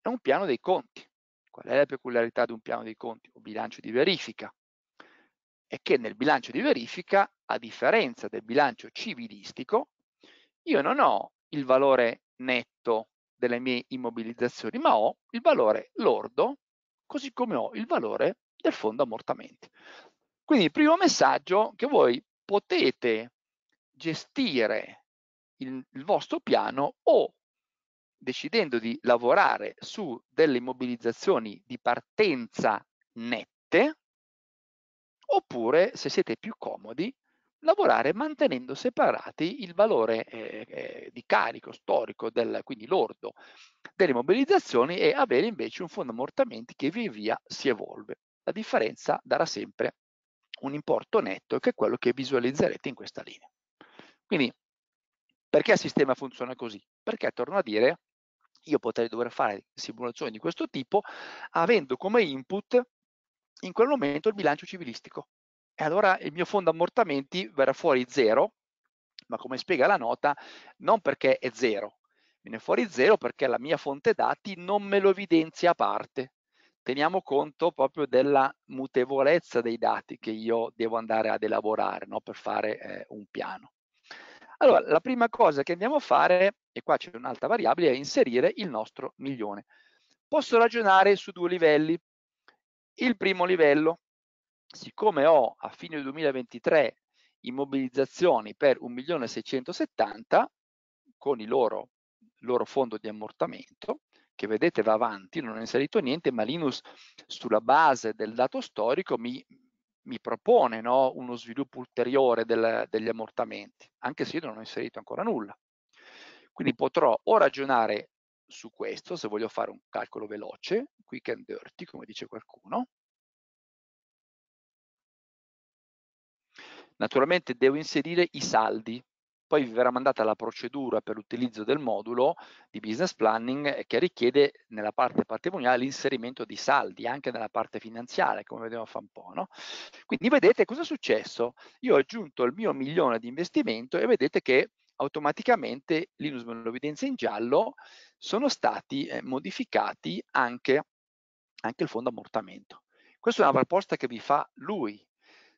È un piano dei conti. Qual è la peculiarità di un piano dei conti o bilancio di verifica? È che nel bilancio di verifica, a differenza del bilancio civilistico, io non ho il valore netto delle mie immobilizzazioni, ma ho il valore lordo, così come ho il valore del fondo ammortamenti. Quindi il primo messaggio è che voi potete gestire il, il vostro piano o decidendo di lavorare su delle immobilizzazioni di partenza nette, oppure se siete più comodi lavorare mantenendo separati il valore eh, eh, di carico storico, del, quindi lordo, delle immobilizzazioni e avere invece un fondo ammortamenti che via via si evolve. La differenza darà sempre un importo netto che è quello che visualizzerete in questa linea. Quindi perché il sistema funziona così? Perché, torno a dire, io potrei dover fare simulazioni di questo tipo avendo come input in quel momento il bilancio civilistico. E allora il mio fondo ammortamenti verrà fuori zero, ma come spiega la nota, non perché è zero, viene fuori zero perché la mia fonte dati non me lo evidenzia a parte. Teniamo conto proprio della mutevolezza dei dati che io devo andare ad elaborare no? per fare eh, un piano. Allora, la prima cosa che andiamo a fare e qua c'è un'altra variabile, è inserire il nostro milione. Posso ragionare su due livelli. Il primo livello, siccome ho a fine 2023 immobilizzazioni per 1.670 con il loro, loro fondo di ammortamento, che vedete va avanti, non ho inserito niente, ma Linus sulla base del dato storico mi, mi propone no, uno sviluppo ulteriore del, degli ammortamenti, anche se io non ho inserito ancora nulla. Quindi potrò o ragionare su questo, se voglio fare un calcolo veloce, quick and dirty, come dice qualcuno. Naturalmente devo inserire i saldi, poi vi verrà mandata la procedura per l'utilizzo del modulo di business planning eh, che richiede nella parte patrimoniale l'inserimento di saldi, anche nella parte finanziaria, come vediamo fa un po'. No? Quindi vedete cosa è successo? Io ho aggiunto il mio milione di investimento e vedete che automaticamente Linux me lo evidenzia in giallo, sono stati eh, modificati anche, anche il fondo ammortamento. Questa è una proposta che vi fa lui.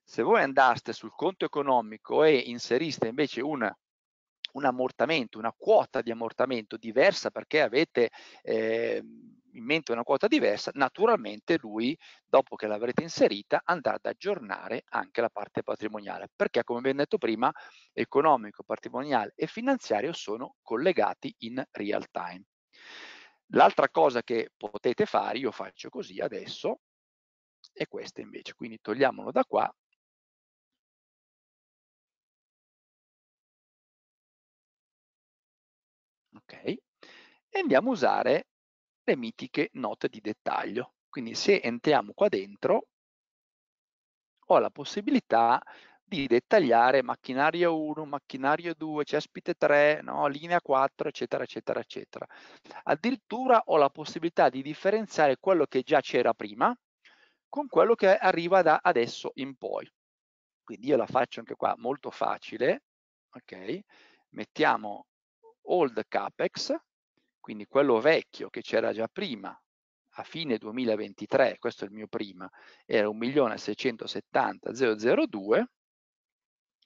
Se voi andaste sul conto economico e inseriste invece un un ammortamento, una quota di ammortamento diversa perché avete eh, in mente una quota diversa, naturalmente lui, dopo che l'avrete inserita, andrà ad aggiornare anche la parte patrimoniale, perché come abbiamo detto prima, economico, patrimoniale e finanziario sono collegati in real time. L'altra cosa che potete fare, io faccio così adesso, è questa invece, quindi togliamolo da qua ok? E andiamo a usare le mitiche note di dettaglio. Quindi se entriamo qua dentro ho la possibilità di dettagliare macchinario 1, macchinario 2, cespite 3, no? linea 4, eccetera, eccetera, eccetera. Addirittura ho la possibilità di differenziare quello che già c'era prima con quello che arriva da adesso in poi. Quindi io la faccio anche qua molto facile, ok? Mettiamo old capex, quindi quello vecchio che c'era già prima, a fine 2023, questo è il mio prima, era 1.670.002,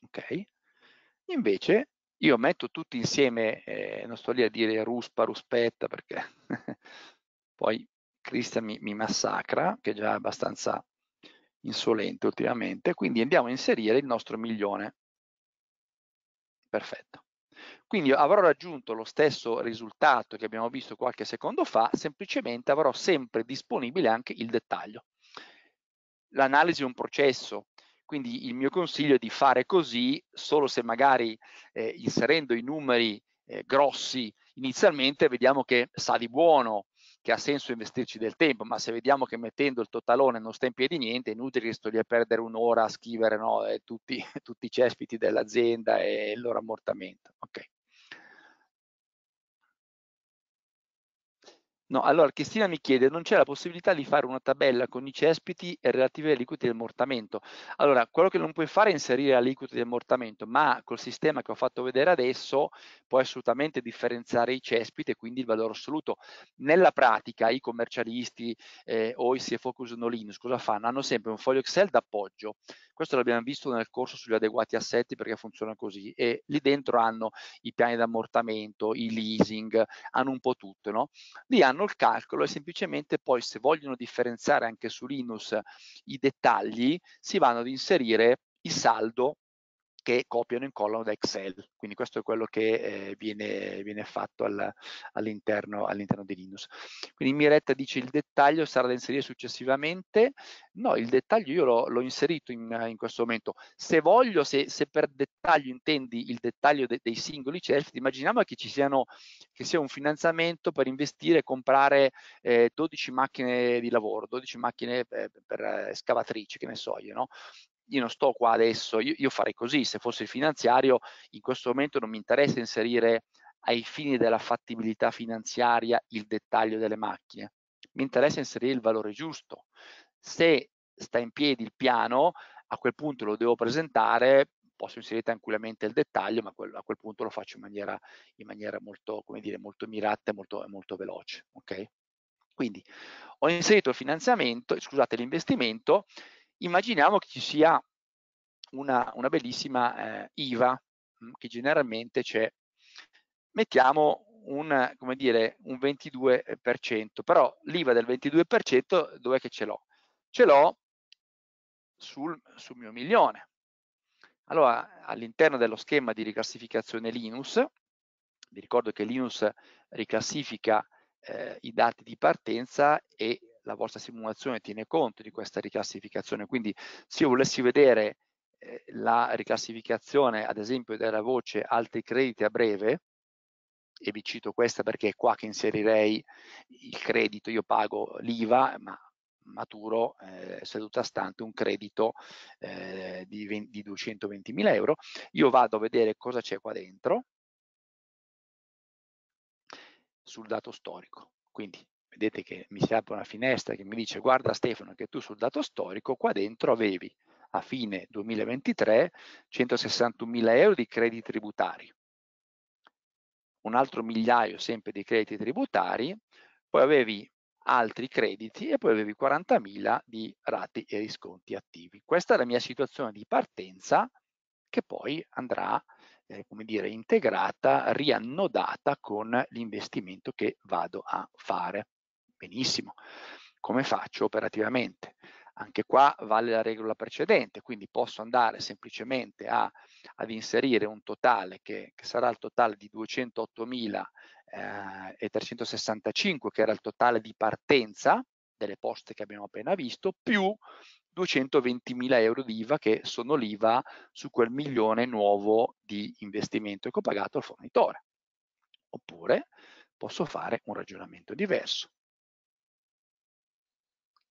ok? Invece io metto tutti insieme, eh, non sto lì a dire ruspa, ruspetta, perché [LAUGHS] poi Cristian mi, mi, massacra, che è già abbastanza insolente ultimamente, quindi andiamo a inserire il nostro milione. Perfetto. Quindi avrò raggiunto lo stesso risultato che abbiamo visto qualche secondo fa, semplicemente avrò sempre disponibile anche il dettaglio. L'analisi è un processo, quindi il mio consiglio è di fare così solo se magari eh, inserendo i numeri eh, grossi inizialmente vediamo che sa di buono che ha senso investirci del tempo, ma se vediamo che mettendo il totalone non sta in piedi niente, è inutile che sto lì a perdere un'ora a scrivere no, eh, tutti, [LAUGHS] tutti, i cespiti dell'azienda e il loro ammortamento. Okay. No, allora Cristina mi chiede, non c'è la possibilità di fare una tabella con i cespiti e relative aliquote del mortamento? Allora, quello che non puoi fare è inserire aliquote del mortamento, ma col sistema che ho fatto vedere adesso puoi assolutamente differenziare i cespiti e quindi il valore assoluto. Nella pratica i commercialisti eh, o i CFO che usano Linux cosa fanno? Hanno sempre un foglio Excel d'appoggio. Questo l'abbiamo visto nel corso sugli adeguati assetti perché funziona così e lì dentro hanno i piani d'ammortamento, i leasing, hanno un po' tutto, no? Lì hanno fanno il calcolo e semplicemente poi se vogliono differenziare anche su Linux i dettagli si vanno ad inserire il saldo che copiano e incollano da Excel. Quindi questo è quello che eh, viene, viene, fatto al, all'interno, all'interno di Linux. Quindi Miretta dice il dettaglio sarà da inserire successivamente. No, il dettaglio io l'ho, l'ho inserito in, in, questo momento. Se voglio, se, se per dettaglio intendi il dettaglio de, dei singoli CELF, immaginiamo che ci siano, che sia un finanziamento per investire e comprare eh, 12 macchine di lavoro, 12 macchine eh, per, per eh, scavatrici, che ne so io, no? io non sto qua adesso, io, io farei così, se fosse il finanziario, in questo momento non mi interessa inserire ai fini della fattibilità finanziaria il dettaglio delle macchine, mi interessa inserire il valore giusto. Se sta in piedi il piano, a quel punto lo devo presentare, posso inserire tranquillamente il dettaglio, ma a quel punto lo faccio in maniera, in maniera molto, come dire, molto mirata e molto, molto veloce. Okay? Quindi ho inserito il finanziamento, scusate, l'investimento, immaginiamo che ci sia una, una bellissima eh, IVA mm, che generalmente c'è. Mettiamo un, come dire, un 22%, però l'IVA del 22% dov'è che ce l'ho? Ce l'ho sul, sul mio milione. Allora, all'interno dello schema di riclassificazione Linux, vi ricordo che Linux riclassifica eh, i dati di partenza e la vostra simulazione tiene conto di questa riclassificazione. Quindi se io volessi vedere eh, la riclassificazione, ad esempio, della voce altri crediti a breve, e vi cito questa perché è qua che inserirei il credito, io pago l'IVA, ma maturo eh, seduta stante un credito eh, di, 20, di 220.000 euro. Io vado a vedere cosa c'è qua dentro sul dato storico. Quindi vedete che mi si apre una finestra che mi dice guarda Stefano che tu sul dato storico qua dentro avevi a fine 2023 161.000 euro di crediti tributari, un altro migliaio sempre di crediti tributari, poi avevi altri crediti e poi avevi 40.000 di rati e risconti attivi. Questa è la mia situazione di partenza che poi andrà eh, come dire, integrata, riannodata con l'investimento che vado a fare. Benissimo. Come faccio operativamente? Anche qua vale la regola precedente, quindi posso andare semplicemente a, ad inserire un totale che, che sarà il totale di 208.365, eh, che era il totale di partenza delle poste che abbiamo appena visto, più 220.000 euro di IVA che sono l'IVA su quel milione nuovo di investimento che ho pagato al fornitore. Oppure posso fare un ragionamento diverso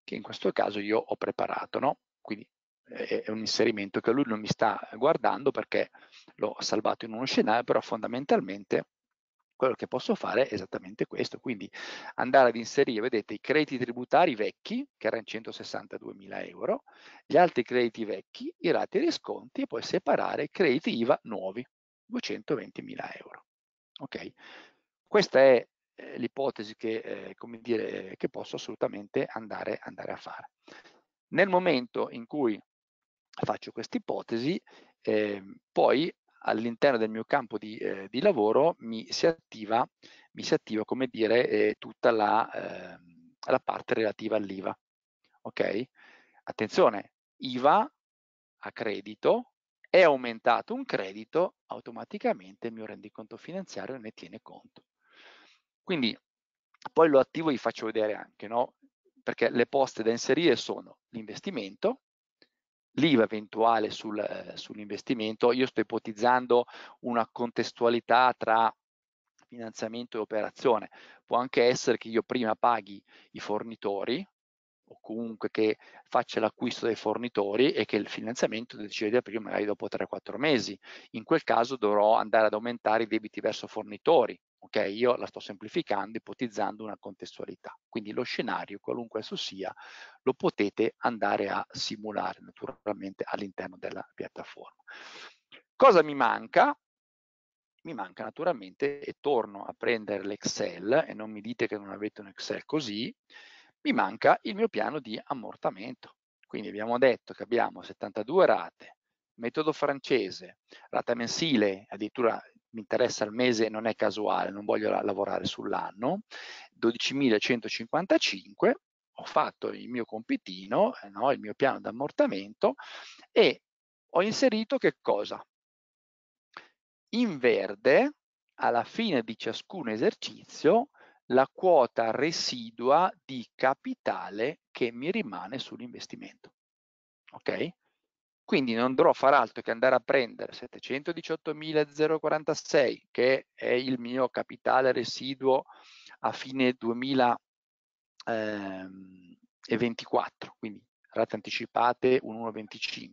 che in questo caso io ho preparato, no? Quindi eh, è un inserimento che lui non mi sta guardando perché l'ho salvato in uno scenario, però fondamentalmente quello che posso fare è esattamente questo, quindi andare ad inserire, vedete, i crediti tributari vecchi, che erano 162.000 euro, gli altri crediti vecchi, i rati e gli sconti, e poi separare crediti IVA nuovi, 220.000 euro. Ok? Questa è eh, l'ipotesi che, eh, come dire, eh, che posso assolutamente andare, andare a fare. Nel momento in cui faccio questa ipotesi, eh, poi all'interno del mio campo di, eh, di lavoro mi si attiva, mi si attiva come dire, eh, tutta la, ehm, la, parte relativa all'IVA. Ok? Attenzione, IVA a credito, è aumentato un credito, automaticamente il mio rendiconto finanziario ne tiene conto. Quindi poi lo attivo vi faccio vedere anche, no? perché le poste da inserire sono l'investimento, l'IVA eventuale sul, eh, sull'investimento, io sto ipotizzando una contestualità tra finanziamento e operazione, può anche essere che io prima paghi i fornitori o comunque che faccia l'acquisto dei fornitori e che il finanziamento decida di aprire magari dopo 3-4 mesi. In quel caso dovrò andare ad aumentare i debiti verso fornitori Okay, io la sto semplificando ipotizzando una contestualità, quindi lo scenario, qualunque esso sia, lo potete andare a simulare naturalmente all'interno della piattaforma. Cosa mi manca? Mi manca naturalmente, e torno a prendere l'Excel, e non mi dite che non avete un Excel così, mi manca il mio piano di ammortamento. Quindi abbiamo detto che abbiamo 72 rate, metodo francese, rata mensile, addirittura mi interessa il mese, non è casuale, non voglio lavorare sull'anno, 12.155, ho fatto il mio compitino, eh, no, il mio piano d'ammortamento e ho inserito che cosa? In verde, alla fine di ciascun esercizio, la quota residua di capitale che mi rimane sull'investimento. Ok? Quindi non dovrò far altro che andare a prendere 718.046, che è il mio capitale residuo a fine 2024, ehm, quindi rate anticipate 1,25.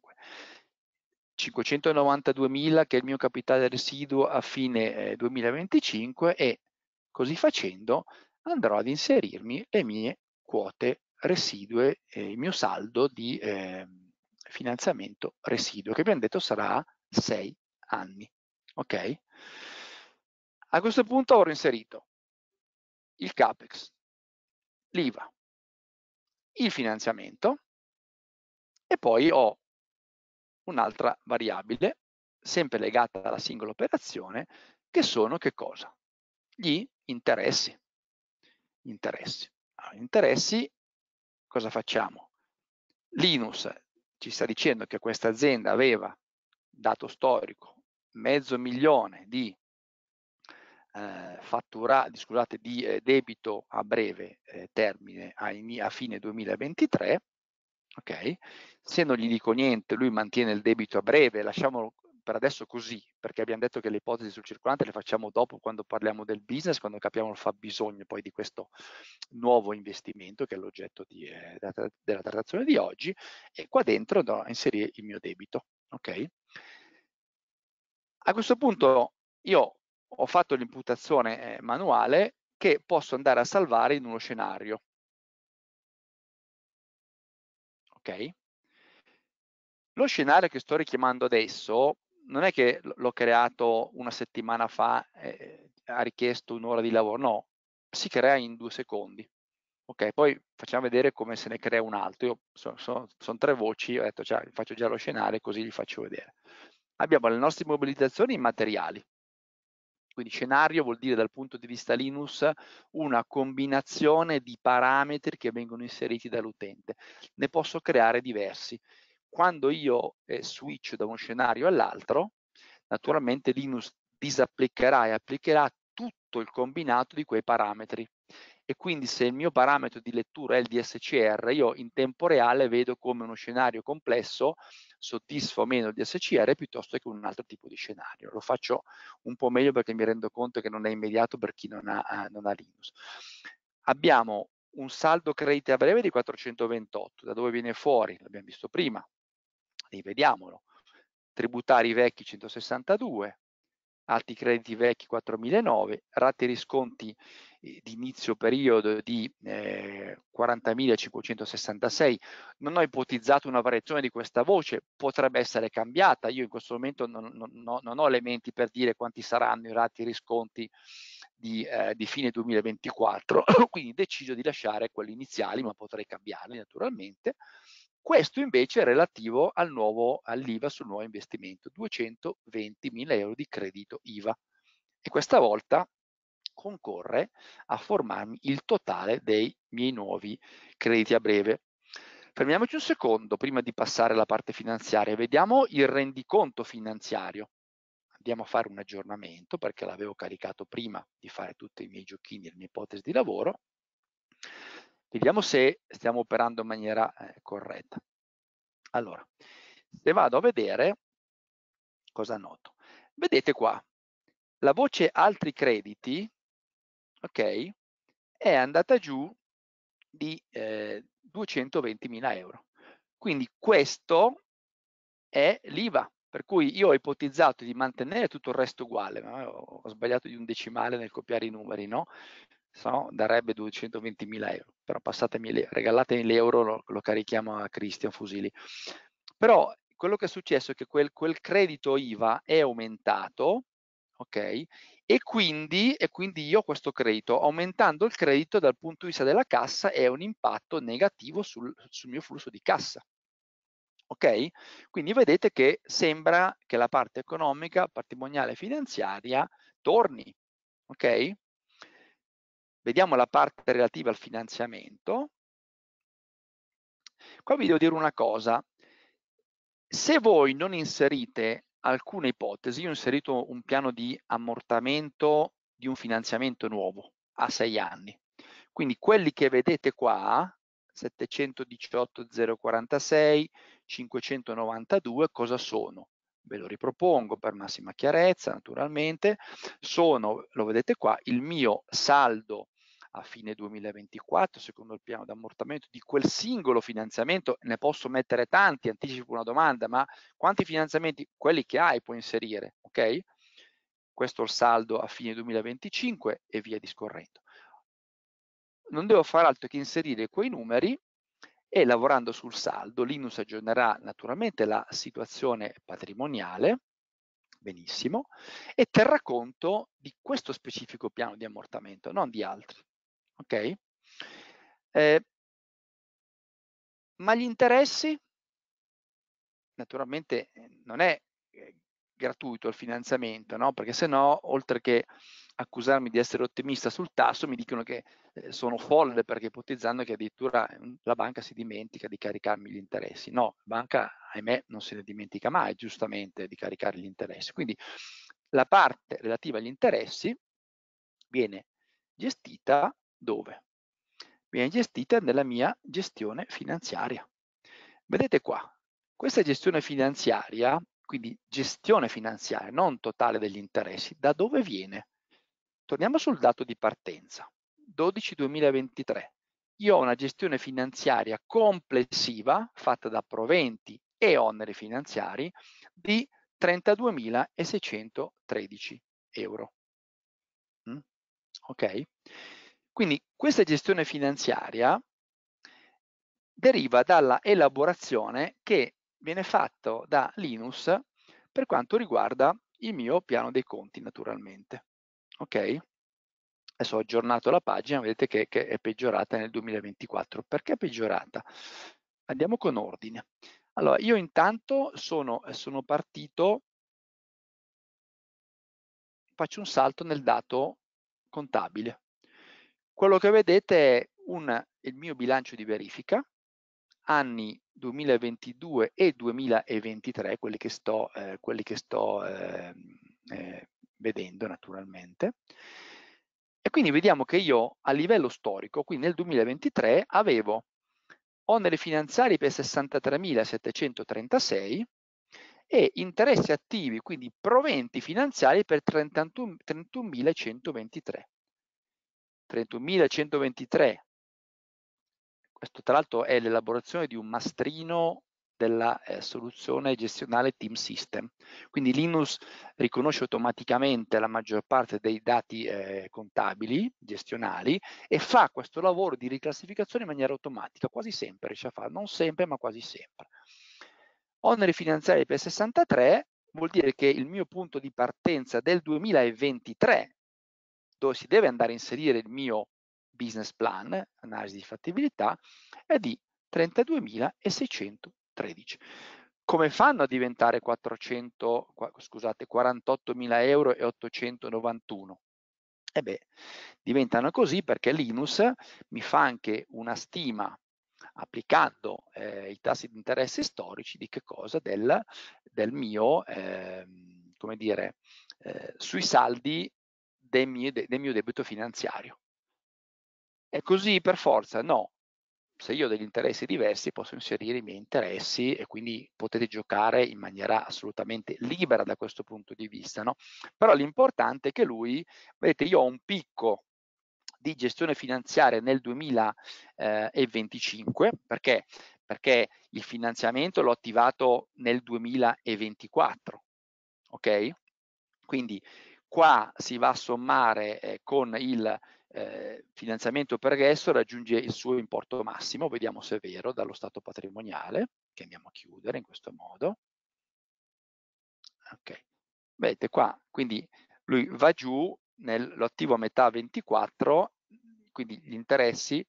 592.000 che è il mio capitale residuo a fine 2025 eh, e così facendo andrò ad inserirmi le mie quote residue, eh, il mio saldo di eh, finanziamento residuo, che abbiamo detto sarà 6 anni. ok A questo punto ho inserito il CAPEX, l'IVA, il finanziamento e poi ho un'altra variabile, sempre legata alla singola operazione, che sono che cosa? Gli interessi. Interessi. Allora, interessi, cosa facciamo? Linus ci sta dicendo che questa azienda aveva, dato storico, mezzo milione di, eh, fattura, scusate, di eh, debito a breve eh, termine a, in, a, fine 2023, ok? Se non gli dico niente, lui mantiene il debito a breve, lasciamolo per adesso così, perché abbiamo detto che le ipotesi sul circolante le facciamo dopo quando parliamo del business, quando capiamo il fabbisogno poi di questo nuovo investimento che è l'oggetto eh, della trattazione di oggi e qua dentro andrò a inserire il mio debito. Okay? A questo punto io ho fatto l'imputazione eh, manuale che posso andare a salvare in uno scenario. Ok? Lo scenario che sto richiamando adesso non è che l'ho creato una settimana fa, e ha richiesto un'ora di lavoro, no, si crea in due secondi. Ok, poi facciamo vedere come se ne crea un altro. Io sono so, son tre voci, ho detto, cioè, faccio già lo scenario così gli faccio vedere. Abbiamo le nostre mobilizzazioni materiali. Quindi scenario vuol dire dal punto di vista Linux una combinazione di parametri che vengono inseriti dall'utente. Ne posso creare diversi quando io eh, switch da uno scenario all'altro, naturalmente Linux disapplicherà e applicherà tutto il combinato di quei parametri. E quindi se il mio parametro di lettura è il DSCR, io in tempo reale vedo come uno scenario complesso soddisfa o meno il DSCR piuttosto che un altro tipo di scenario. Lo faccio un po' meglio perché mi rendo conto che non è immediato per chi non ha, non ha Linux. Abbiamo un saldo crediti a breve di 428, da dove viene fuori? L'abbiamo visto prima, anni, vediamolo. Tributari vecchi 162, alti crediti vecchi 4.009, rate risconti eh, di inizio periodo di eh, 40.566. Non ho ipotizzato una variazione di questa voce, potrebbe essere cambiata. Io in questo momento non, non, non ho elementi per dire quanti saranno i rati risconti di, eh, di fine 2024, [COUGHS] quindi ho deciso di lasciare quelli iniziali, ma potrei cambiarli naturalmente questo invece è relativo al nuovo, all'IVA sul nuovo investimento, 220.000 euro di credito IVA. E questa volta concorre a formarmi il totale dei miei nuovi crediti a breve. Fermiamoci un secondo prima di passare alla parte finanziaria, vediamo il rendiconto finanziario. Andiamo a fare un aggiornamento perché l'avevo caricato prima di fare tutti i miei giochini, e le mie ipotesi di lavoro. Vediamo se stiamo operando in maniera eh, corretta. Allora, se vado a vedere, cosa noto? Vedete qua, la voce altri crediti, ok, è andata giù di eh, 220.000 euro. Quindi questo è l'IVA, per cui io ho ipotizzato di mantenere tutto il resto uguale, ma ho sbagliato di un decimale nel copiare i numeri, no? no? darebbe 220.000 euro, però passatemi, regalatemi l'euro, lo, lo, carichiamo a Cristian Fusili. Però quello che è successo è che quel, quel credito IVA è aumentato, ok? E quindi, e quindi io ho questo credito, aumentando il credito dal punto di vista della cassa, è un impatto negativo sul, sul mio flusso di cassa. Ok? Quindi vedete che sembra che la parte economica, patrimoniale e finanziaria torni. Ok? Vediamo la parte relativa al finanziamento. Qua vi devo dire una cosa. Se voi non inserite alcune ipotesi, io ho inserito un piano di ammortamento di un finanziamento nuovo a sei anni. Quindi quelli che vedete qua, 718.046, 592, cosa sono? Ve lo ripropongo per massima chiarezza, naturalmente. Sono, lo vedete qua, il mio saldo a fine 2024 secondo il piano d'ammortamento di quel singolo finanziamento ne posso mettere tanti anticipo una domanda ma quanti finanziamenti quelli che hai puoi inserire ok questo è il saldo a fine 2025 e via discorrendo non devo fare altro che inserire quei numeri e lavorando sul saldo l'inus aggiornerà naturalmente la situazione patrimoniale benissimo e terrà conto di questo specifico piano di ammortamento non di altri ok? Eh, ma gli interessi? Naturalmente eh, non è eh, gratuito il finanziamento, no? perché se no, oltre che accusarmi di essere ottimista sul tasso, mi dicono che eh, sono folle perché ipotizzando che addirittura la banca si dimentica di caricarmi gli interessi. No, la banca, ahimè, non se ne dimentica mai giustamente di caricare gli interessi. Quindi la parte relativa agli interessi viene gestita dove? Viene gestita nella mia gestione finanziaria. Vedete qua, questa gestione finanziaria, quindi gestione finanziaria, non totale degli interessi, da dove viene? Torniamo sul dato di partenza, 12-2023. Io ho una gestione finanziaria complessiva fatta da proventi e oneri finanziari di 32.613 euro. Mm? Ok? Quindi questa gestione finanziaria deriva dalla elaborazione che viene fatta da Linus per quanto riguarda il mio piano dei conti naturalmente. Ok? Adesso ho aggiornato la pagina, vedete che, che è peggiorata nel 2024. Perché è peggiorata? Andiamo con ordine. Allora, io intanto sono, sono partito, faccio un salto nel dato contabile. Quello che vedete è un, il mio bilancio di verifica, anni 2022 e 2023, quelli che sto, eh, quelli che sto eh, eh, vedendo naturalmente. E quindi vediamo che io a livello storico, quindi nel 2023, avevo oneri finanziari per 63.736 e interessi attivi, quindi proventi finanziari per 31.123. 31.123. Questo tra l'altro è l'elaborazione di un mastrino della eh, soluzione gestionale Team System. Quindi Linus riconosce automaticamente la maggior parte dei dati eh, contabili, gestionali, e fa questo lavoro di riclassificazione in maniera automatica, quasi sempre riesce a fare, non sempre ma quasi sempre. Oneri finanziari per 63 vuol dire che il mio punto di partenza del 2023 dove si deve andare a inserire il mio business plan, analisi di fattibilità, è di 32.613. Come fanno a diventare 400, scusate, 48.000 euro e 891? E eh beh, diventano così perché Linus mi fa anche una stima applicando eh, i tassi di interesse storici di che cosa? Del, del mio, eh, come dire, eh, sui saldi del mio, del mio debito finanziario. È così per forza? No. Se io ho degli interessi diversi posso inserire i miei interessi e quindi potete giocare in maniera assolutamente libera da questo punto di vista. No? Però l'importante è che lui, vedete, io ho un picco di gestione finanziaria nel 2025, eh, perché? Perché il finanziamento l'ho attivato nel 2024, ok? Quindi Qua si va a sommare eh, con il eh, finanziamento pregresso, raggiunge il suo importo massimo, vediamo se è vero, dallo stato patrimoniale, che andiamo a chiudere in questo modo. Ok, vedete qua, quindi lui va giù, nell'attivo a metà 24, quindi gli interessi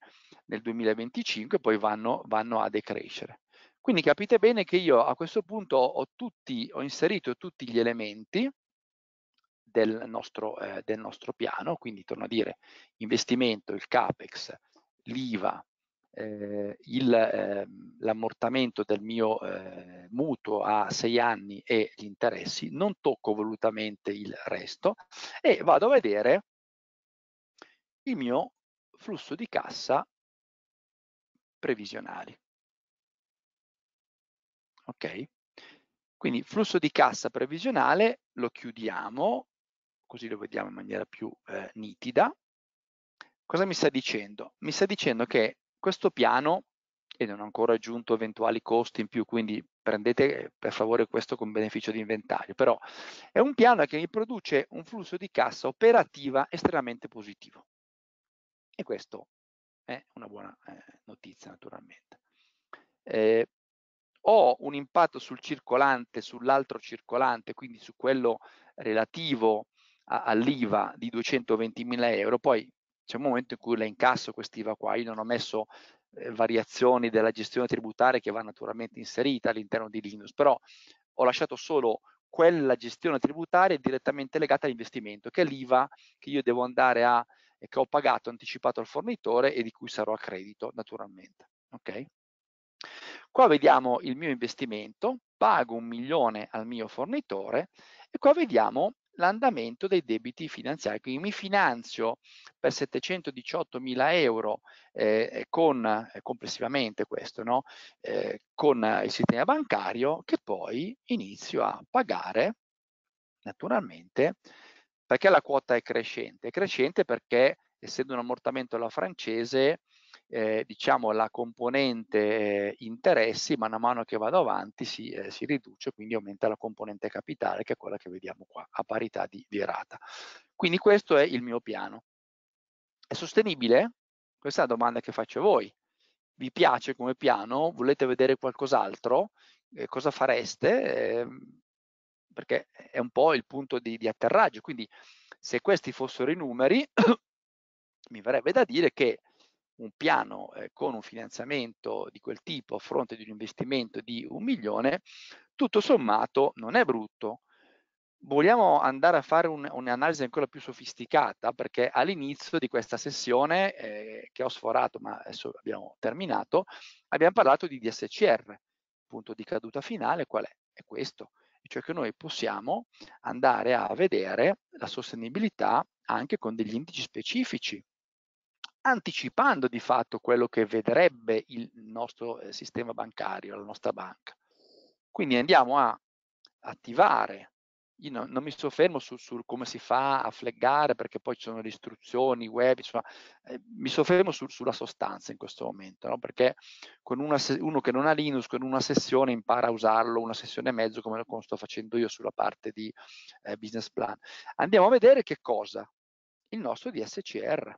nel 2025 poi vanno, vanno a decrescere. Quindi capite bene che io a questo punto ho, tutti, ho inserito tutti gli elementi del nostro, eh, del nostro piano, quindi torno a dire investimento, il CAPEX, l'IVA, eh, ehm, l'ammortamento del mio eh, mutuo a sei anni e gli interessi, non tocco volutamente il resto e vado a vedere il mio flusso di cassa previsionali. Ok? Quindi flusso di cassa previsionale lo chiudiamo così lo vediamo in maniera più eh, nitida. Cosa mi sta dicendo? Mi sta dicendo che questo piano, e non ho ancora aggiunto eventuali costi in più, quindi prendete eh, per favore questo con beneficio di inventario, però è un piano che mi produce un flusso di cassa operativa estremamente positivo. E questo è una buona eh, notizia naturalmente. Eh, ho un impatto sul circolante, sull'altro circolante, quindi su quello relativo all'IVA di 220.000 euro, poi c'è un momento in cui la incasso quest'IVA qua, io non ho messo eh, variazioni della gestione tributaria che va naturalmente inserita all'interno di Linux, però ho lasciato solo quella gestione tributaria direttamente legata all'investimento, che è l'IVA che io devo andare a, che ho pagato anticipato al fornitore e di cui sarò a credito naturalmente. Ok? Qua vediamo il mio investimento, pago un milione al mio fornitore e qua vediamo l'andamento dei debiti finanziari. Quindi mi finanzio per 718 mila euro eh, eh con, eh, complessivamente questo, no? eh, con il sistema bancario che poi inizio a pagare naturalmente perché la quota è crescente. È crescente perché essendo un ammortamento alla francese eh, diciamo la componente eh, interessi man mano che vado avanti si, eh, si, riduce, quindi aumenta la componente capitale che è quella che vediamo qua a parità di, di rata. Quindi questo è il mio piano. È sostenibile? Questa è la domanda che faccio a voi. Vi piace come piano? Volete vedere qualcos'altro? Eh, cosa fareste? Eh, perché è un po' il punto di, di atterraggio. Quindi se questi fossero i numeri, [COUGHS] mi verrebbe da dire che un piano eh, con un finanziamento di quel tipo a fronte di un investimento di un milione, tutto sommato non è brutto. Vogliamo andare a fare un'analisi ancora più sofisticata perché all'inizio di questa sessione eh, che ho sforato ma adesso abbiamo terminato, abbiamo parlato di DSCR, il punto di caduta finale qual è? È questo, cioè che noi possiamo andare a vedere la sostenibilità anche con degli indici specifici anticipando di fatto quello che vedrebbe il nostro eh, sistema bancario, la nostra banca. Quindi andiamo a attivare, io no, non mi soffermo su, su, come si fa a flaggare perché poi ci sono le istruzioni, web, insomma, eh, mi soffermo su, sulla sostanza in questo momento, no? perché con una, uno che non ha Linux, con una sessione impara a usarlo, una sessione e mezzo come, come sto facendo io sulla parte di eh, business plan. Andiamo a vedere che cosa? Il nostro DSCR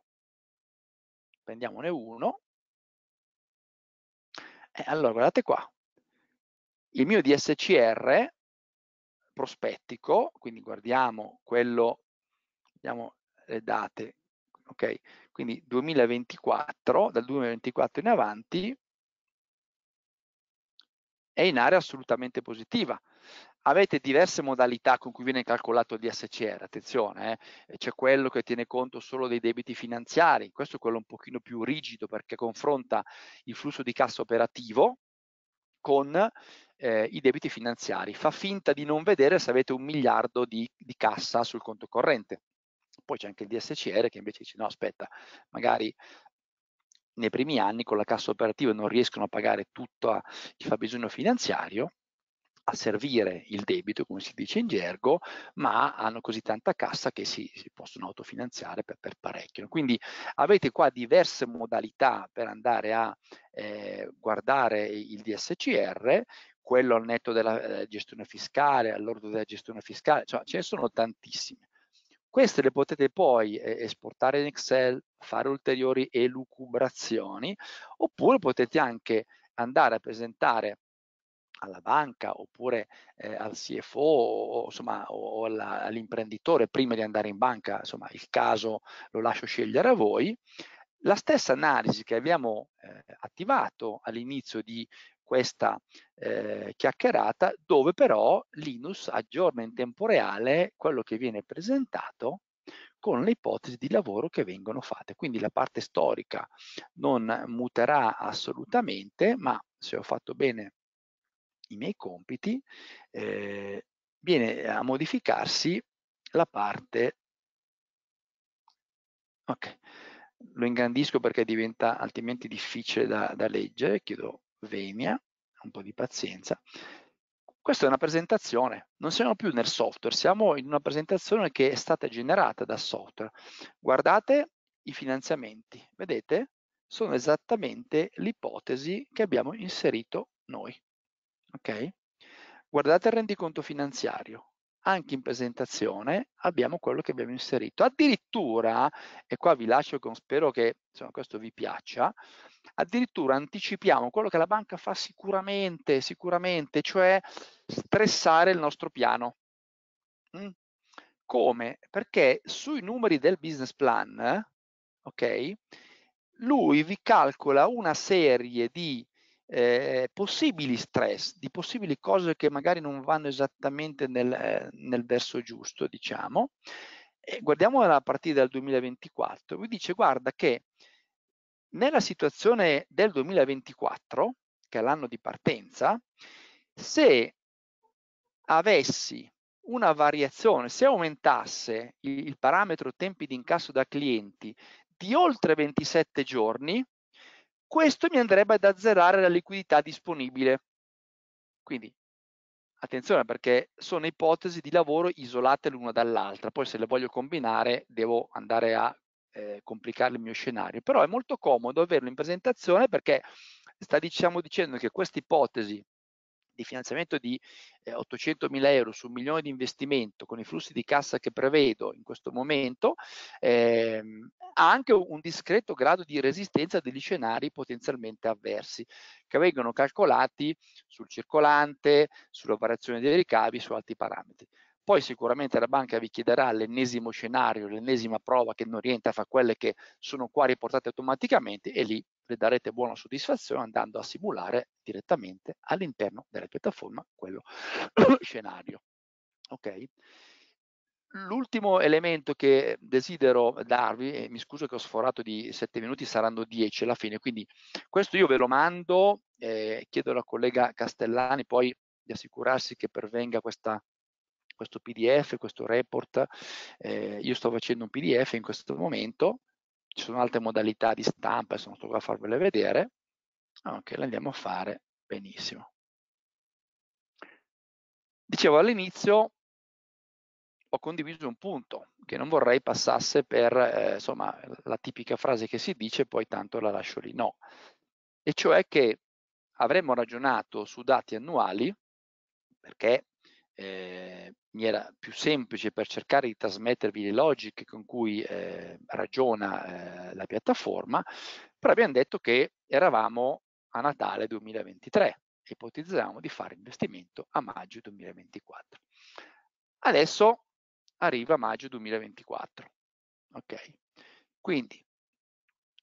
prendiamone uno. E eh, allora, guardate qua, il mio DSCR prospettico, quindi guardiamo quello, vediamo le eh, date, ok? Quindi 2024, dal 2024 in avanti, è in area assolutamente positiva. Avete diverse modalità con cui viene calcolato il DSCR, attenzione, eh. c'è quello che tiene conto solo dei debiti finanziari, questo è quello un pochino più rigido perché confronta il flusso di cassa operativo con eh, i debiti finanziari, fa finta di non vedere se avete un miliardo di, di cassa sul conto corrente. Poi c'è anche il DSCR che invece dice no aspetta, magari nei primi anni con la cassa operativa non riescono a pagare tutto il fabbisogno finanziario a servire il debito, come si dice in gergo, ma hanno così tanta cassa che si, si possono autofinanziare per, per, parecchio. Quindi avete qua diverse modalità per andare a eh, guardare il DSCR, quello al netto della eh, gestione fiscale, all'ordo della gestione fiscale, cioè ce ne sono tantissime. Queste le potete poi eh, esportare in Excel, fare ulteriori elucubrazioni, oppure potete anche andare a presentare alla banca oppure eh, al CFO o, insomma, o alla, all'imprenditore prima di andare in banca, insomma il caso lo lascio scegliere a voi. La stessa analisi che abbiamo eh, attivato all'inizio di questa eh, chiacchierata, dove però Linus aggiorna in tempo reale quello che viene presentato con le ipotesi di lavoro che vengono fatte. Quindi la parte storica non muterà assolutamente, ma se ho fatto bene i miei compiti, eh, viene a modificarsi la parte, ok, lo ingrandisco perché diventa altrimenti difficile da, da leggere, chiedo venia, un po' di pazienza, questa è una presentazione, non siamo più nel software, siamo in una presentazione che è stata generata dal software. Guardate i finanziamenti, vedete? Sono esattamente l'ipotesi che abbiamo inserito noi ok? Guardate il rendiconto finanziario, anche in presentazione abbiamo quello che abbiamo inserito. Addirittura, e qua vi lascio con spero che insomma, questo vi piaccia, addirittura anticipiamo quello che la banca fa sicuramente, sicuramente, cioè stressare il nostro piano. Mm? Come? Perché sui numeri del business plan, ok, lui vi calcola una serie di eh, possibili stress, di possibili cose che magari non vanno esattamente nel, eh, nel verso giusto, diciamo. E guardiamo la partita del 2024, lui dice guarda che nella situazione del 2024, che è l'anno di partenza, se avessi una variazione, se aumentasse il, il parametro tempi di incasso da clienti di oltre 27 giorni, questo mi andrebbe ad azzerare la liquidità disponibile. Quindi attenzione perché sono ipotesi di lavoro isolate l'una dall'altra, poi se le voglio combinare devo andare a eh, complicare il mio scenario, però è molto comodo averlo in presentazione perché sta diciamo, dicendo che questa ipotesi di finanziamento di 800 eh, mila euro su un milione di investimento con i flussi di cassa che prevedo in questo momento, ehm, ha anche un discreto grado di resistenza degli scenari potenzialmente avversi che vengono calcolati sul circolante, sulla variazione dei ricavi, su altri parametri. Poi sicuramente la banca vi chiederà l'ennesimo scenario, l'ennesima prova che non rientra fra quelle che sono qua riportate automaticamente e lì le darete buona soddisfazione andando a simulare direttamente all'interno della piattaforma quello [COUGHS] scenario. Okay? L'ultimo elemento che desidero darvi, e mi scuso che ho sforato di 7 minuti, saranno 10 alla fine, quindi questo io ve lo mando, eh, chiedo alla collega Castellani poi di assicurarsi che pervenga questa, questo PDF, questo report, eh, io sto facendo un PDF in questo momento, ci sono altre modalità di stampa, sono solo qua a farvele vedere, ok, le andiamo a fare benissimo. Dicevo all'inizio, ho condiviso un punto che non vorrei passasse per eh, insomma, la tipica frase che si dice poi tanto la lascio lì, no. E cioè che avremmo ragionato su dati annuali perché eh, mi era più semplice per cercare di trasmettervi le logiche con cui eh, ragiona eh, la piattaforma, però abbiamo detto che eravamo a Natale 2023, ipotizzavamo di fare investimento a maggio 2024. Adesso arriva maggio 2024, ok? Quindi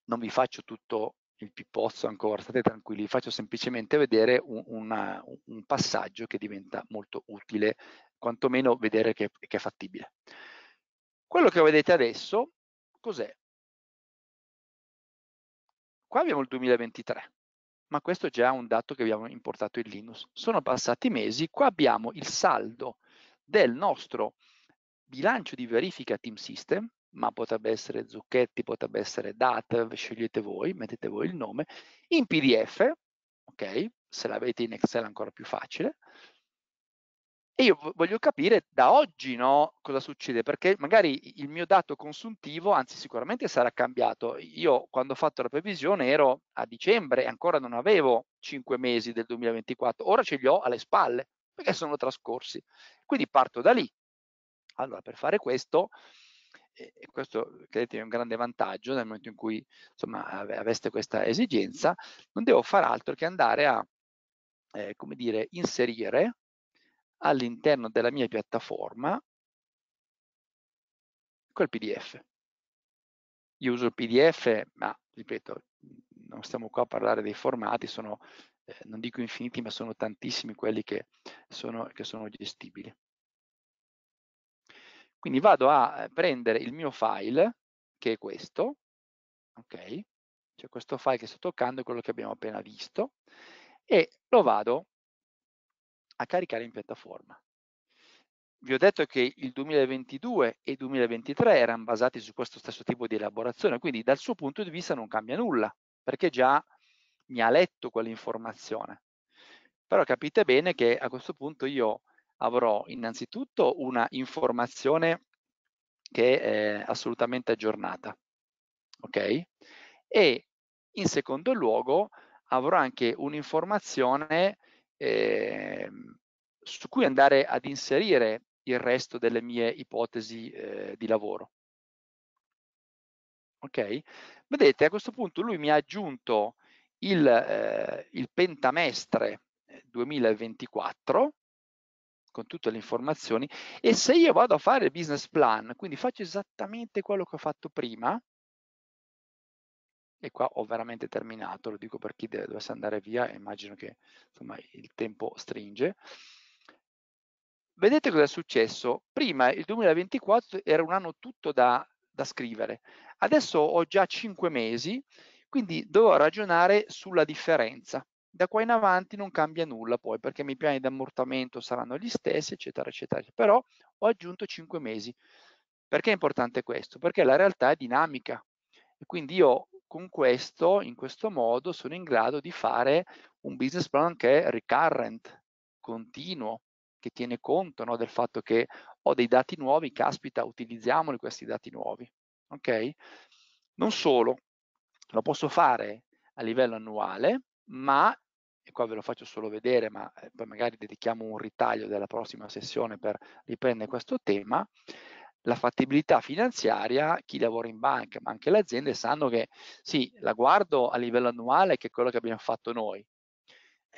non vi faccio tutto il pippozzo ancora, state tranquilli, faccio semplicemente vedere un, una, un passaggio che diventa molto utile, quantomeno vedere che, che è fattibile. Quello che vedete adesso, cos'è? Qua abbiamo il 2023, ma questo è già un dato che abbiamo importato in Linux. Sono passati mesi, qua abbiamo il saldo del nostro bilancio di verifica Team System ma potrebbe essere Zucchetti, potrebbe essere DAT, scegliete voi, mettete voi il nome, in PDF, ok? Se l'avete in Excel è ancora più facile. E io voglio capire da oggi no, cosa succede, perché magari il mio dato consuntivo, anzi sicuramente sarà cambiato. Io quando ho fatto la previsione ero a dicembre e ancora non avevo 5 mesi del 2024, ora ce li ho alle spalle perché sono trascorsi. Quindi parto da lì. Allora, per fare questo, e questo credetemi è un grande vantaggio nel momento in cui insomma, aveste questa esigenza, non devo fare altro che andare a eh, come dire, inserire all'interno della mia piattaforma quel PDF. Io uso il PDF, ma ripeto, non stiamo qua a parlare dei formati, sono, eh, non dico infiniti, ma sono tantissimi quelli che sono, che sono gestibili. Quindi vado a eh, prendere il mio file, che è questo, ok? Cioè questo file che sto toccando è quello che abbiamo appena visto, e lo vado a caricare in piattaforma. Vi ho detto che il 2022 e il 2023 erano basati su questo stesso tipo di elaborazione, quindi dal suo punto di vista non cambia nulla, perché già mi ha letto quell'informazione. Però capite bene che a questo punto io avrò innanzitutto una informazione che è eh, assolutamente aggiornata, ok? E in secondo luogo avrò anche un'informazione eh, su cui andare ad inserire il resto delle mie ipotesi eh, di lavoro. Ok? Vedete, a questo punto lui mi ha aggiunto il, eh, il pentamestre 2024 eh, con tutte le informazioni e se io vado a fare il business plan, quindi faccio esattamente quello che ho fatto prima, e qua ho veramente terminato, lo dico per chi deve, dovesse andare via, immagino che insomma, il tempo stringe. Vedete cosa è successo? Prima il 2024 era un anno tutto da, da scrivere, adesso ho già 5 mesi, quindi devo ragionare sulla differenza. Da qua in avanti non cambia nulla poi perché i miei piani di ammortamento saranno gli stessi, eccetera, eccetera. Però ho aggiunto 5 mesi. Perché è importante questo? Perché la realtà è dinamica e quindi io con questo, in questo modo, sono in grado di fare un business plan che è recurrent, continuo, che tiene conto no, del fatto che ho dei dati nuovi, caspita, utilizziamoli questi dati nuovi. Ok? Non solo, lo posso fare a livello annuale, ma e qua ve lo faccio solo vedere, ma eh, poi magari dedichiamo un ritaglio della prossima sessione per riprendere questo tema, la fattibilità finanziaria, chi lavora in banca, ma anche le aziende sanno che sì, la guardo a livello annuale, che è quello che abbiamo fatto noi.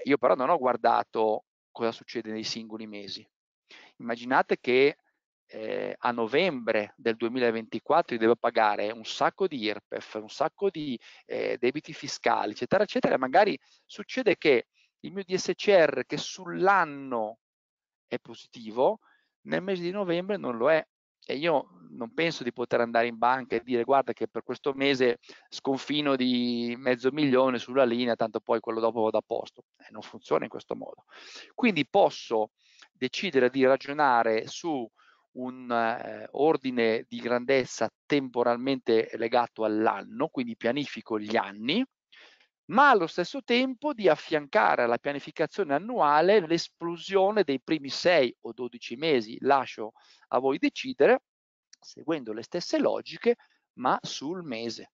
Io però non ho guardato cosa succede nei singoli mesi. Immaginate che eh, a novembre del 2024 io devo pagare un sacco di IRPEF, un sacco di eh, debiti fiscali, eccetera, eccetera, magari succede che il mio DSCR che sull'anno è positivo, nel mese di novembre non lo è e io non penso di poter andare in banca e dire guarda che per questo mese sconfino di mezzo milione sulla linea, tanto poi quello dopo vado a posto. Eh, non funziona in questo modo. Quindi posso decidere di ragionare su un eh, ordine di grandezza temporalmente legato all'anno, quindi pianifico gli anni, ma allo stesso tempo di affiancare alla pianificazione annuale l'esplosione dei primi 6 o 12 mesi, lascio a voi decidere, seguendo le stesse logiche, ma sul mese.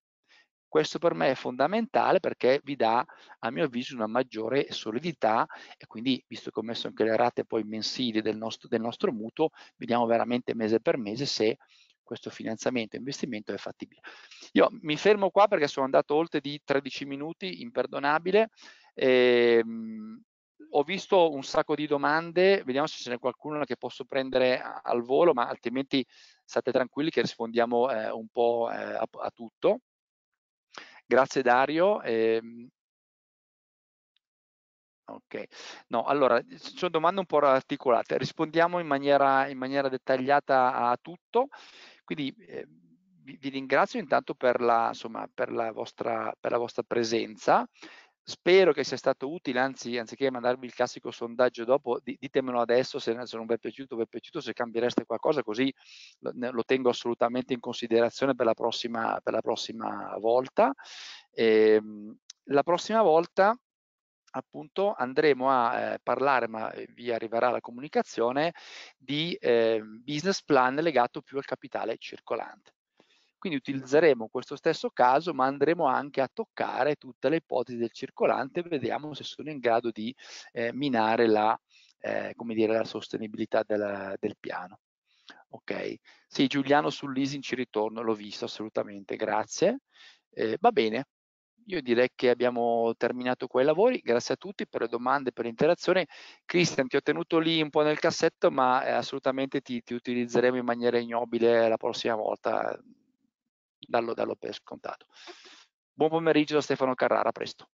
Questo per me è fondamentale perché vi dà, a mio avviso, una maggiore solidità e quindi, visto che ho messo anche le rate poi mensili del nostro, del nostro mutuo, vediamo veramente mese per mese se questo finanziamento e investimento è fattibile. Io mi fermo qua perché sono andato oltre di 13 minuti, imperdonabile. Eh, ho visto un sacco di domande, vediamo se ce n'è qualcuna che posso prendere al volo, ma altrimenti state tranquilli che rispondiamo eh, un po' eh, a, a tutto. Grazie Dario. Eh, ok, no, allora, sono domande un po' articolate, rispondiamo in maniera, in maniera dettagliata a tutto, quindi eh, vi, vi, ringrazio intanto per la, insomma, per la, vostra, per la vostra presenza. Spero che sia stato utile, anzi, anziché mandarvi il classico sondaggio dopo, ditemelo adesso se, se non vi è piaciuto, vi è piaciuto, se cambiereste qualcosa, così lo, lo tengo assolutamente in considerazione per la prossima, per la prossima volta. E, ehm, la prossima volta appunto andremo a eh, parlare, ma vi arriverà la comunicazione, di eh, business plan legato più al capitale circolante. Quindi utilizzeremo questo stesso caso, ma andremo anche a toccare tutte le ipotesi del circolante e vediamo se sono in grado di eh, minare la, eh, dire, la sostenibilità della, del piano. Ok, sì Giuliano sull'easing ci ritorno, l'ho visto assolutamente, grazie. Eh, va bene, io direi che abbiamo terminato quei lavori, grazie a tutti per le domande, per l'interazione. Cristian ti ho tenuto lì un po' nel cassetto ma eh, assolutamente ti, ti utilizzeremo in maniera ignobile la prossima volta, dallo, dallo per scontato. Buon pomeriggio da Stefano Carrara, a presto.